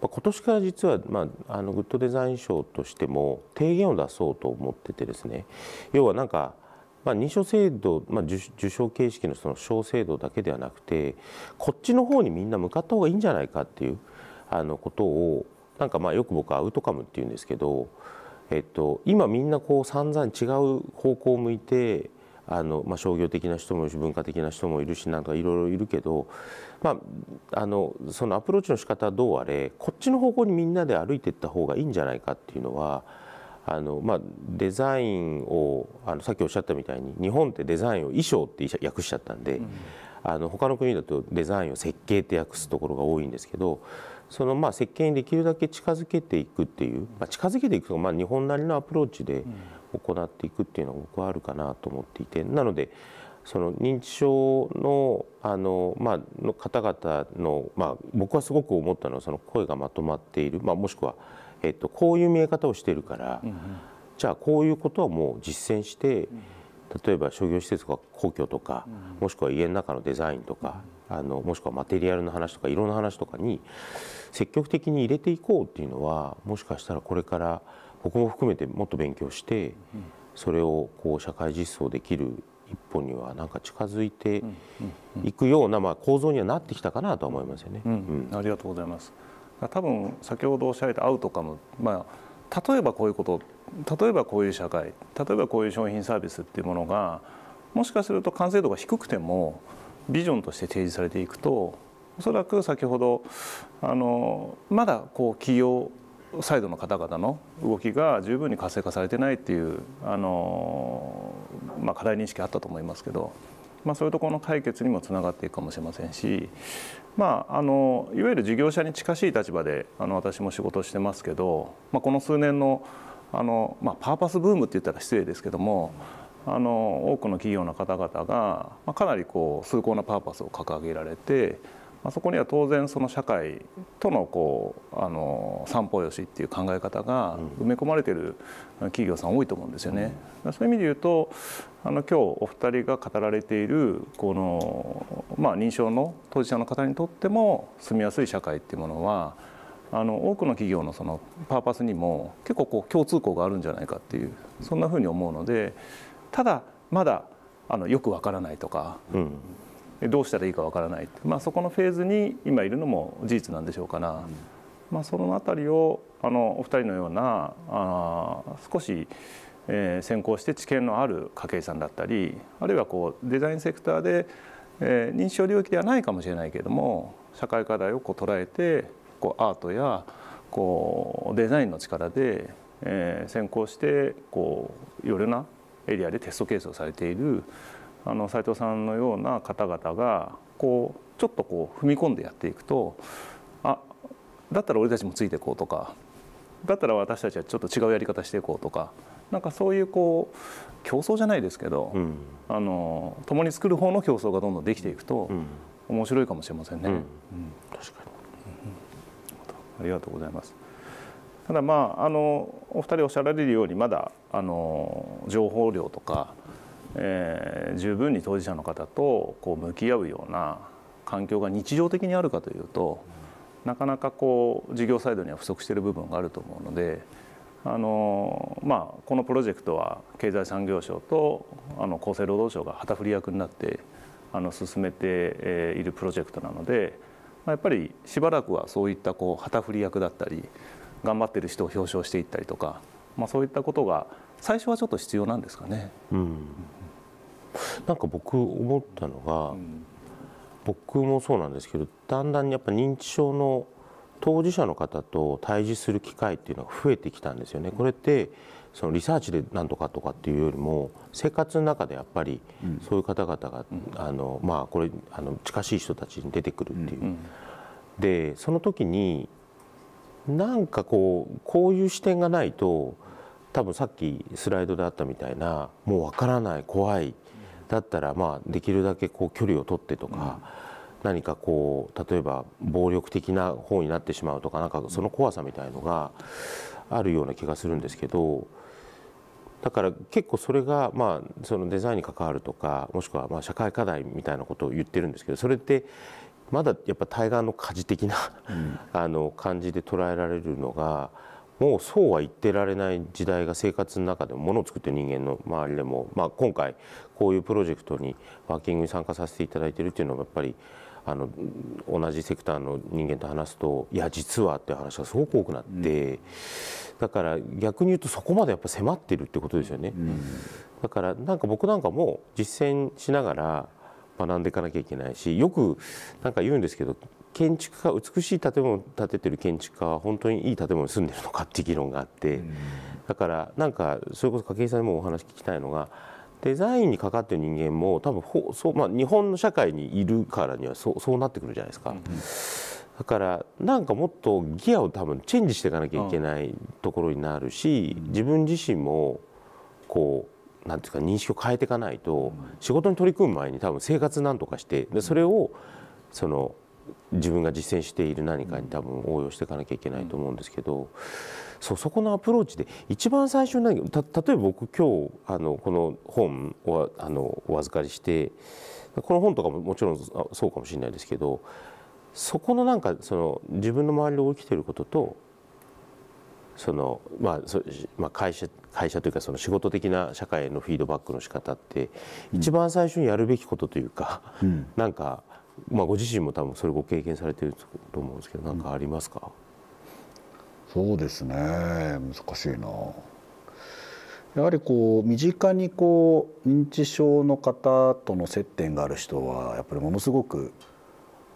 今年から実は、まあ、あのグッドデザイン賞としても提言を出そうと思っててですね要はなんかまあ、認証制度、まあ、受賞形式のその賞制度だけではなくてこっちの方にみんな向かった方がいいんじゃないかっていうあのことをなんかまあよく僕はアウトカムっていうんですけど、えっと、今みんなこう散々違う方向を向いてあの、まあ、商業的な人もいるし文化的な人もいるしなんかいろいろいるけど、まあ、あのそのアプローチの仕方はどうあれこっちの方向にみんなで歩いていった方がいいんじゃないかっていうのはあのまあ、デザインをあのさっきおっしゃったみたいに日本ってデザインを衣装って訳しちゃったんで、うん、あの他の国だとデザインを設計って訳すところが多いんですけどそのまあ設計にできるだけ近づけていくっていう、まあ、近づけていくとまあ日本なりのアプローチで行っていくっていうのは僕はあるかなと思っていてなのでその認知症のあの,、まあの方々の、まあ、僕はすごく思ったのはその声がまとまっている、まあ、もしくはえっと、こういう見え方をしてるから、うんじゃあこういうことはもう実践して、例えば商業施設とか公共とか、もしくは家の中のデザインとか、あのもしくはマテリアルの話とか色の話とかに積極的に入れていこうっていうのはもしかしたらこれから僕も含めてもっと勉強してそれをこう社会実装できる一歩にはなんか近づいていくようなまあ構造にはなってきたかなと思いますよね、うん。ありがとうございます。多分先ほどおっしゃられたアウトカム、まあ、例えばこういうこと例えばこういう社会例えばこういう商品サービスっていうものがもしかすると完成度が低くてもビジョンとして提示されていくとおそらく先ほどあのまだこう企業サイドの方々の動きが十分に活性化されてないっていうあの、まあ、課題認識あったと思いますけどまあ、そういうところの解決にもつながっていくかもしれませんし、まあ、あのいわゆる事業者に近しい立場であの私も仕事をしてますけど、まあ、この数年のあの、まあ、パーパスブームって言ったら失礼ですけどもあの多くの企業の方々が、まあ、かなりこう崇高なパーパスを掲げられてまあ、そこには当然その社会とのこうあの散歩よしっていう考え方が埋め込まれてる企業さん多いと思うんですよね。うん、そういう意味で言うとあの今日お二人が語られているこの、まあ、認証の当事者の方にとっても住みやすい社会っていうものはあの多くの企業のそのパーパスにも結構こう共通項があるんじゃないかっていうそんなふうに思うのでただまだあのよくわからないとか、うん、どうしたらいいかわからない、まあ、そこのフェーズに今いるのも事実なんでしょうから、うん、まあ、その辺りをあのお二人のようなあ少し、えー、先行して知見のある家計さんだったりあるいはこうデザインセクターで、えー、認知症領域ではないかもしれないけれども社会課題をこう捉えてこうアートやこうデザインの力で、えー、先行してこういろいろなエリアでテストケースをされているあの斉藤さんのような方々がこうちょっとこう踏み込んでやっていくとあだったら俺たちもついていこうとかだったら私たちはちょっと違うやり方していこうとかなんかそういうこう競争じゃないですけど、うん、あの共に作る方の競争がどんどんできていくと、うん、面白いかもしれませんね。うん、確かに、ありがとうございます。ただまああのお二人おっしゃられるようにまだあの情報量とかえー、十分に当事者の方とこう向き合うような環境が日常的にあるかというとなかなかこう事業サイドには不足している部分があると思うのであの、まあ、このプロジェクトは経済産業省とあの厚生労働省が旗振り役になってあの進めているプロジェクトなので、まあ、やっぱりしばらくはそういったこう旗振り役だったり頑張っている人を表彰していったりとか、まあ、そういったことが最初はちょっと必要なんですかね。うんなんか僕思ったのが、うん、僕もそうなんですけどだんだんやっぱ認知症の当事者の方と対峙する機会っていうのが増えてきたんですよね。これってそのリサーチで何とかとかっていうよりも生活の中でやっぱりそういう方々が、あのまあこれあの近しい人たちに出てくるっていう。でその時になんかこうこういう視点がないと多分さっきスライドであったみたいなもうわからない怖いだったらまあできるだけこう距離を取ってとか、うん、何かこう例えば暴力的な方になってしまうとかなんかその怖さみたいのがあるような気がするんですけど。だから結構それがまあそのデザインに関わるとかもしくはまあ社会課題みたいなことを言ってるんですけどそれってまだやっぱ対岸の火事的な、うん、あの感じで捉えられるのがもうそうは言ってられない時代が生活の中でもものを作ってる人間の周りでも、まあ、今回こういうプロジェクトにワーキングに参加させていただいてるっていうのはやっぱりあの同じセクターの人間と話すといや実はっていう話がすごく多くなって、うん、だから逆に言うとそこまでやっぱ迫ってるってことですよね、うん、だからなんか僕なんかも実践しながら学んでいかなきゃいけないしよくなんか言うんですけど建築家美しい建物を建ててる建築家は本当にいい建物に住んでるのかっていう議論があって、うん、だからなんかそれこそ筧さんにもお話聞きたいのがデザインにかかってる人間も多分ほそう、まあ、日本の社会にいるからにはそうそうなってくるじゃないですか。うんうんだからなんかもっとギアを多分チェンジしていかなきゃいけないところになるし、自分自身もこなんていうか認識を変えていかないと仕事に取り組む前に多分生活なんとかしてでそれをその自分が実践している何かに多分応用していかなきゃいけないと思うんですけど、そうそこのアプローチで一番最初にた例えば僕今日あのこの本をあのお預かりしてこの本とかももちろんそうかもしれないですけどそこのなんかその自分の周りで起きてることとその、まあそまあ、会社会社というかその仕事的な社会のフィードバックの仕方って一番最初にやるべきことというか、うん、なんか、まあ、ご自身も多分それご経験されてると思うんですけど何かありますか、うん、そうですね難しいなやはりこう身近にこう認知症の方との接点がある人はやっぱりものすごく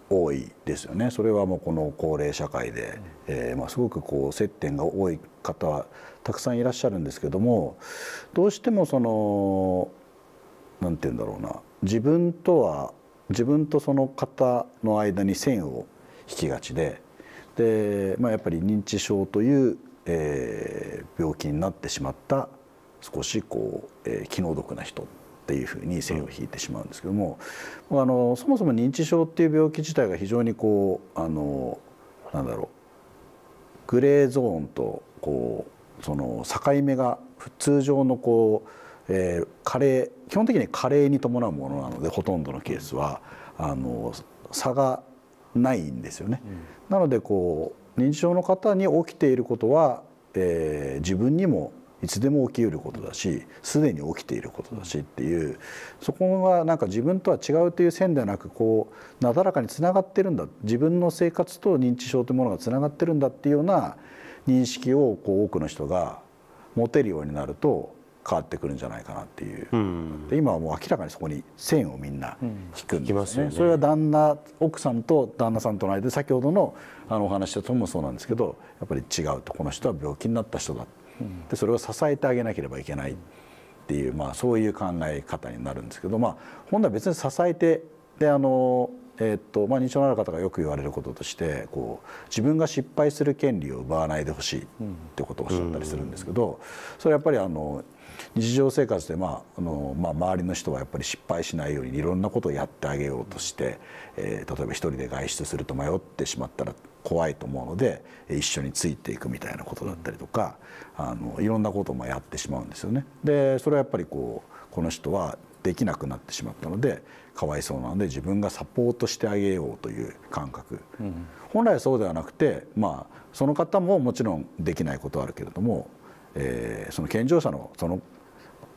多いですよねそれはもうこの高齢社会で、えー、まあ、すごくこう接点が多い方はたくさんいらっしゃるんですけどもどうしてもその何て言うんだろうな自分とは自分とその方の間に線を引きがちでで、まあ、やっぱり認知症という、えー、病気になってしまった少しこう、えー、気の毒な人っていうふうに線を引いてしまうんですけども、うん、あのそもそも認知症っていう病気自体が非常にこうあのなんだろうグレーゾーンとこうその境目が通常のこう、えー、加齢基本的に加齢に伴うものなのでほとんどのケースはあの差がないんですよね。うん、なのでこう認知症の方に起きていることは、えー、自分にもいつでも起きうることだしすでに起きていることだしっていうそこがなんか自分とは違うという線ではなくこうなだらかにつながってるんだ自分の生活と認知症というものがつながってるんだっていうような認識をこう多くの人が持てるようになると変わってくるんじゃないかなっていう、うん、で今はもう明らかにそこに線をみんな引くんですねうん、ねそれは旦那奥さんと旦那さんとの間で先ほどのあのお話ともそうなんですけどやっぱり違うとこの人は病気になった人だってでそれを支えてあげなければいけないっていう、まあ、そういう考え方になるんですけど、まあ、本来別に支えてであの、えー、っとまあ、認知症のある方がよく言われることとしてこう自分が失敗する権利を奪わないでほしいってことをおっしゃったりするんですけど、それやっぱりあの日常生活で、まああのまあ、周りの人はやっぱり失敗しないようにいろんなことをやってあげようとして、えー、例えば一人で外出すると迷ってしまったら怖いと思うので一緒についていくみたいなことだったりとかあのいろんなこともやってしまうんですよね。でそれはやっぱりこうこの人はできなくなってしまったのでかわいそうなので自分がサポートしてあげようという感覚、うん、本来そうではなくて、まあ、その方ももちろんできないことはあるけれども、えー、その健常者のその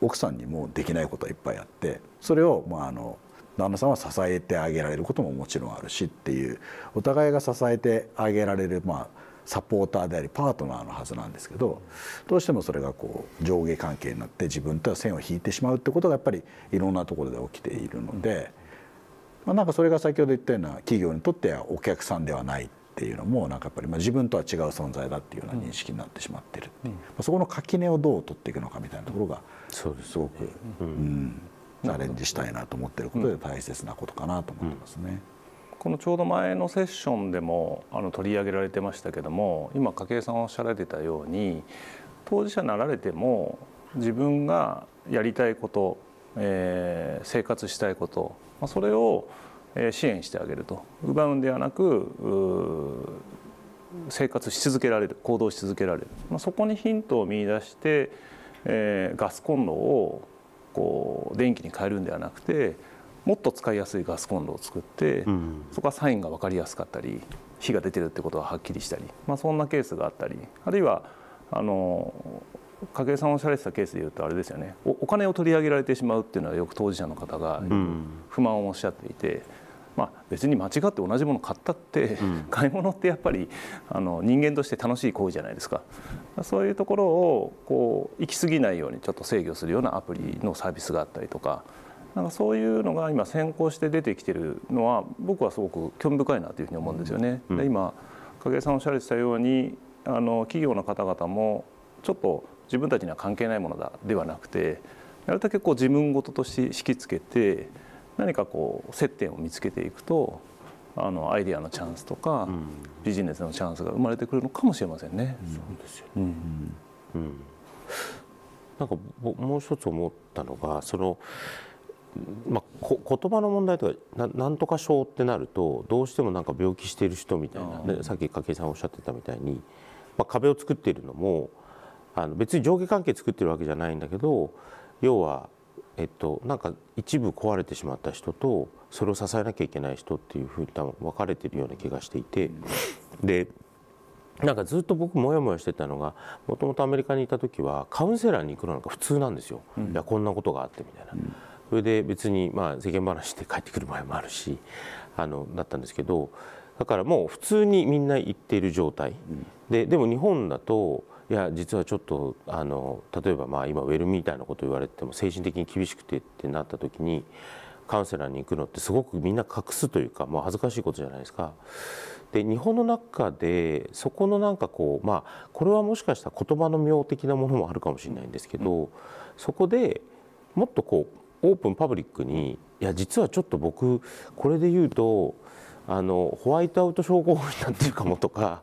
奥さんにもできないことはいっぱいあってそれを、まあ、あの旦那さんは支えてあげられることももちろんあるしっていうお互いが支えてあげられるまあサポーターでありパートナーのはずなんですけどどうしてもそれがこう上下関係になって自分とは線を引いてしまうってことがやっぱりいろんなところで起きているので、まあ、なんかそれが先ほど言ったような企業にとってはお客さんではないっていうのもなんかやっぱりま自分とは違う存在だっていうような認識になってしまってるっていう、まあ、そこの垣根をどう取っていくのかみたいなところがすごく。うんチャレンジしたいなと思ってることで大切なことかなと思ってますね。このちょうど前のセッションでもあの取り上げられてましたけども今筧さんおっしゃられてたように当事者になられても自分がやりたいこと、えー、生活したいこと、まあ、それを支援してあげると奪うんではなく生活し続けられる行動し続けられる、まあ、そこにヒントを見いだして、えー、ガスコンロをこう電気に変えるんではなくてもっと使いやすいガスコンロを作って、そこはサインが分かりやすかったり火が出てるってことがはっきりしたり、まあ、そんなケースがあったりあるいはあの筧さんおっしゃられてたケースでいうとあれですよねお金を取り上げられてしまうっていうのはよく当事者の方が不満をおっしゃっていて。うんまあ、別に間違って同じもの買ったって、うん、買い物ってやっぱりあの人間として楽しい行為じゃないですかそういうところをこう行き過ぎないようにちょっと制御するようなアプリのサービスがあったりとか。なんかそういうのが今先行して出てきてるのは僕はすごく興味深いなというふうに思うんですよね。うん、で今影さんおっしゃられてたようにあの企業の方々もちょっと自分たちには関係ないものだではなくてなるだけこう自分事として引きつけて何かこう接点を見つけていくとあのアイデアのチャンスとか、うん、ビジネスのチャンスが生まれてくるのかもしれませんね。そうですよ、ね、うん、うん、なんかもう一つ思ったのがその、まあ、こ言葉の問題とかなんとか症ってなるとどうしてもなんか病気している人みたいな、ね、さっき筧さんおっしゃってたみたいに、まあ、壁を作っているのもあの別に上下関係作ってるわけじゃないんだけど要はえっと、なんか一部壊れてしまった人とそれを支えなきゃいけない人っていうふうに多分分かれてるような気がしていてでなんかずっと僕もやもやしてたのがもともとアメリカにいた時はカウンセラーに行くのが普通なんですよ、うん、いやこんなことがあってみたいな、うん、それで別にまあ世間話して帰ってくる場合もあるしあのだったんですけどだからもう普通にみんな行っている状態、うん、ででも日本だといや実はちょっとあの例えばまあ今ウェルみたいなこと言われても精神的に厳しくてってなった時にカウンセラーに行くのってすごくみんな隠すというかもう恥ずかしいことじゃないですか。で日本の中でそこのなんかこうまあこれはもしかしたら言葉の妙的なものもあるかもしれないんですけど、そこでもっとこうオープンパブリックにいや実はちょっと僕これで言うとあのホワイトアウト症候群になってるかもとか、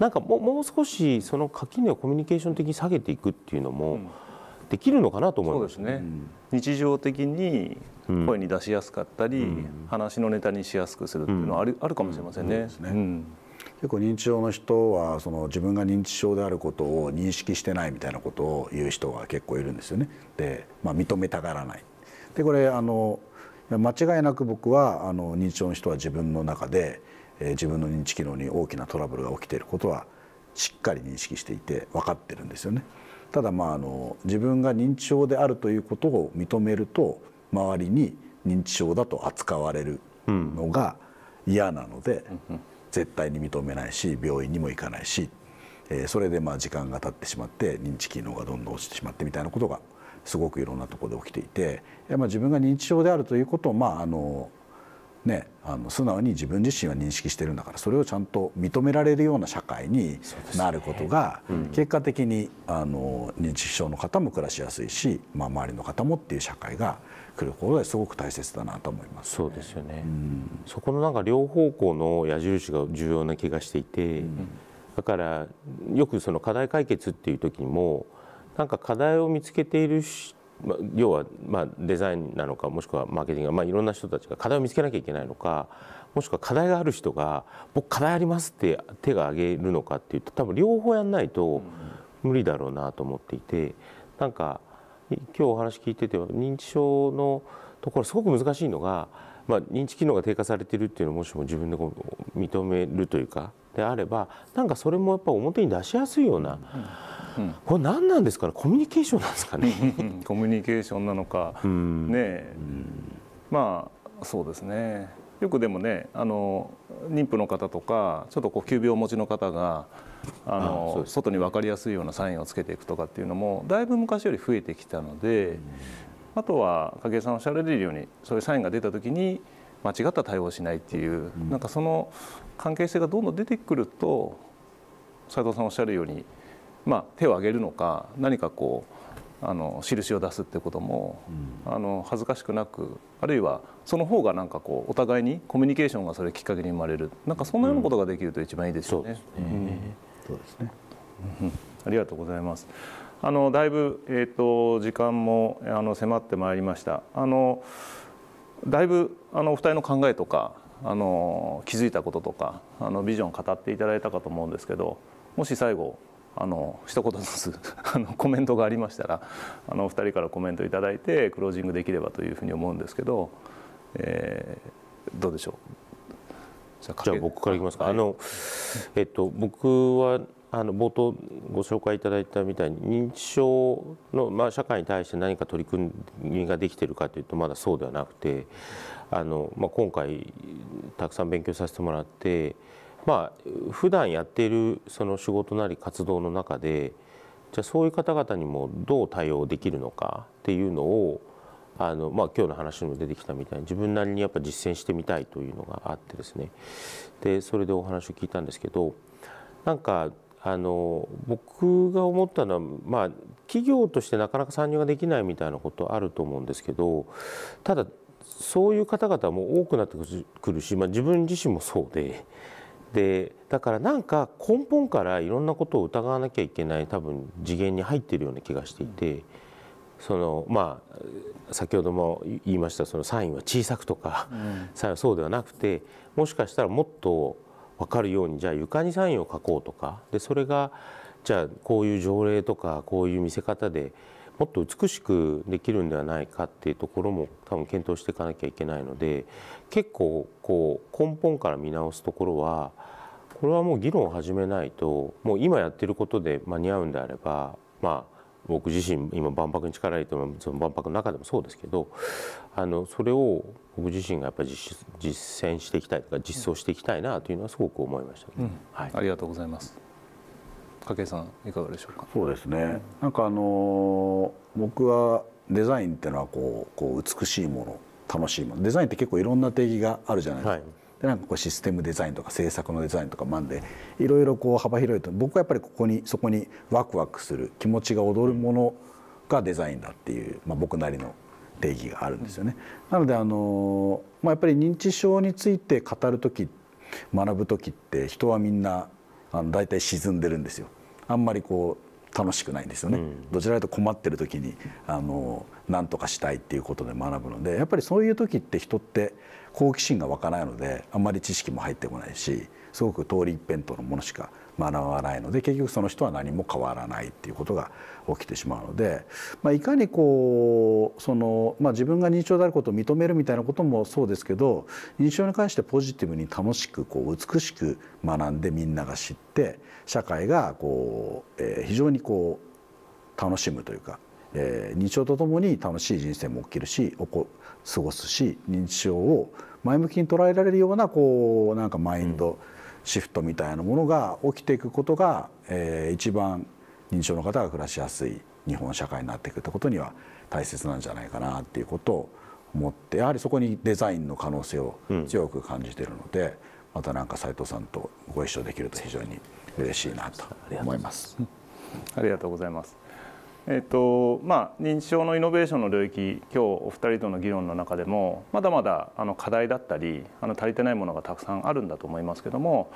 なんかももう少しその垣根をコミュニケーション的に下げていくっていうのもできるのかなと思います、そうですね、日常的に声に出しやすかったり、うん、話のネタにしやすくするっていうのはあるうん、あるかもしれませんね。結構認知症の人はその自分が認知症であることを認識してないみたいなことを言う人が結構いるんですよね。で、まあ、認めたがらない。でこれあの間違いなく僕はあの認知症の人は自分の中で、えー、自分の認知機能に大きなトラブルが起きていることはしっかり認識していて分かってるんですよね。ただまああの自分が認知症であるということを認めると周りに認知症だと扱われるのが嫌なので、うん、絶対に認めないし病院にも行かないし、えー、それでまあ時間が経ってしまって認知機能がどんどん落ちてしまってみたいなことがすごくいろんなところで起きていて、まあ、自分が認知症であるということを、まああのね、あの素直に自分自身は認識してるんだからそれをちゃんと認められるような社会になることが、結果的にあの認知症の方も暮らしやすいし、まあ、周りの方もっていう社会が来ることですごく大切だなと思います、ね、そうですよね、うん、そこのなんか両方向の矢印が重要な気がしていて、うん、だからよくその課題解決っていう時にもなんか課題を見つけているま要はまデザインなのかもしくはマーケティングまあいろんな人たちが課題を見つけなきゃいけないのかもしくは課題がある人が「僕課題あります」って手が挙げるのかっていうと多分両方やんないと無理だろうなと思っていてなんか今日お話聞いてて認知症のところすごく難しいのが、まあ、認知機能が低下されてるっていうのをもしも自分でこう認めるというかであればなんかそれもやっぱ表に出しやすいような。これ何なんですかねコミュニケーションなんですかね コミュニケーションなのか、うん、ねまあそうですねよくでもねあの妊婦の方とかちょっとこう急病をお持ちの方があの外に分かりやすいようなサインをつけていくとかっていうのもだいぶ昔より増えてきたので、うん、あとは景さんおっしゃられるようにそういうサインが出た時に間違った対応をしないっていう、うん、なんかその関係性がどんどん出てくると斉藤さんおっしゃるようにまあ、手を挙げるのか何かこうあの印を出すってことも、うん、あの恥ずかしくなくあるいはその方がなんかこうお互いにコミュニケーションがそれきっかけに生まれるなんかそんなようなことができると一番いいですよね。そうですね、うん、ありがとうございます。あのだいぶえっ、ー、と時間もあの迫ってまいりました。あのだいぶあのお二人の考えとかあの気づいたこととかあのビジョンを語っていただいたかと思うんですけどもし最後あの一言ずつ あのコメントがありましたらあのお二人からコメント頂いてクロージングできればというふうに思うんですけど、えー、どうでしょうじゃあ僕からいきますか、はい、あのえっと、僕はあの冒頭ご紹介いただいたみたいに認知症の、まあ、社会に対して何か取り組みができてるかというとまだそうではなくてあの、まあ、今回たくさん勉強させてもらって。まあ普段やっているその仕事なり活動の中でじゃあそういう方々にもどう対応できるのかっていうのをあのまあ、今日の話にも出てきたみたいに自分なりにやっぱ実践してみたいというのがあってですねでそれでお話を聞いたんですけどなんかあの僕が思ったのは、まあ、企業としてなかなか参入ができないみたいなことあると思うんですけどただそういう方々も多くなってくるし、まあ、自分自身もそうででだからなんか根本からいろんなことを疑わなきゃいけない多分次元に入ってるような気がしていて。そのまあ先ほども言いましたそのサインは小さくとか、うん、サインはそうではなくてもしかしたらもっと分かるようにじゃあ床にサインを書こうとかでそれがじゃあこういう条例とかこういう見せ方でもっと美しくできるんではないかっていうところも多分検討していかなきゃいけないので結構こう根本から見直すところはこれはもう議論を始めないともう今やってることで間に合うんであればまあ僕自身今万博に力入れてもその万博の中でもそうですけどあのそれを僕自身がやっぱり実践していきたいとか実装していきたいなというのはすごく思いました、ねうんはい、ありがとうございます。筧さんいかがでしょうかそうですねなんかあの僕はデザインっていうのはこうこう美しいもの楽しいものデザインって結構いろんな定義があるじゃないですか、はい、でなんかこうシステムデザインとか制作のデザインとかまんでいろいろこう幅広いと僕はやっぱりここにそこにワクワクする気持ちが踊るものがデザインだっていう、まあ、僕なりの定義があるんですよね。なのであの、まあ、やっぱり認知症について語る時学ぶ時って人はみんなあの大体沈んでるんですよあんまりこう楽しくないんですよね、うん、どちらかというと困ってる時にあの何とかしたいっていうことで学ぶのでやっぱりそういう時って人って好奇心が湧かないのであんまり知識も入ってこないしすごく通り一辺倒のものしか学ばないので結局その人は何も変わらないっていうことが起きてしまうので、まあ、いかにこうその、まあ、自分が認知症であることを認めるみたいなこともそうですけど認知症に関してポジティブに楽しくこう美しく学んでみんなが知って社会がこう、えー、非常にこう楽しむというかえー、認知症とともに楽しい人生も起きるしおこ過ごすし認知症を前向きに捉えられるようなこうなんかマインド、うんシフトみたいなものが起きていくことが、えー、一番認知症の方が暮らしやすい日本社会になっていくってことには大切なんじゃないかなっていうことを思ってやはりそこにデザインの可能性を強く感じているので、うん、またなんか斉藤さんとご一緒できると非常に嬉しいなと思います。ありがとうございますえーとまあ、認知症のイノベーションの領域今日お二人との議論の中でもまだまだあの課題だったりあの足りてないものがたくさんあるんだと思いますけども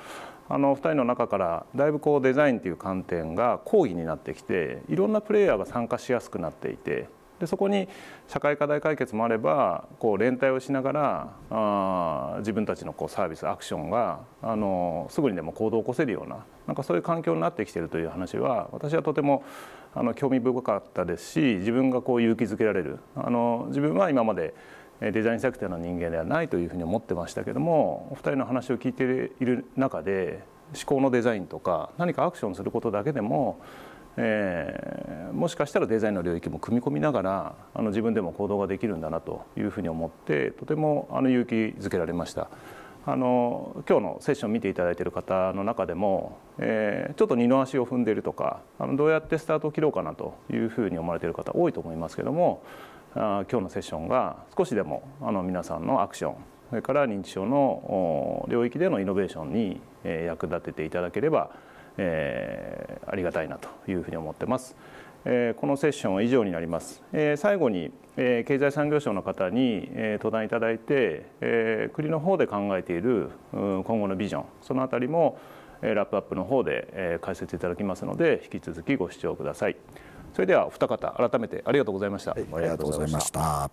あのお二人の中からだいぶこうデザインという観点が講義になってきていろんなプレイヤーが参加しやすくなっていてでそこに社会課題解決もあればこう連帯をしながらあ自分たちのこうサービスアクションがあのすぐにでも行動を起こせるようななんかそういう環境になってきてるという話は私はとてもあの興味深かったですし自分がこう勇気づけられるあの自分は今までデザイン作家の人間ではないというふうに思ってましたけどもお二人の話を聞いている中で思考のデザインとか何かアクションすることだけでも、えー、もしかしたらデザインの領域も組み込みながらあの自分でも行動ができるんだなというふうに思ってとてもあの勇気づけられました。あの今日のセッション見ていただいている方の中でも、えー、ちょっと二の足を踏んでいるとかあのどうやってスタートを切ろうかなというふうに思われている方多いと思いますけどもあ今日のセッションが少しでもあの皆さんのアクションそれから認知症の領域でのイノベーションに役立てていただければ、えー、ありがたいなというふうに思ってます。このセッションは以上になります。最後に経済産業省の方に登壇いただいて国の方で考えている今後のビジョンそのあたりもラップアップの方で解説いただきますので引き続きご視聴ください。それではお二方改めてありがとうございました。はい、ありがとうございました。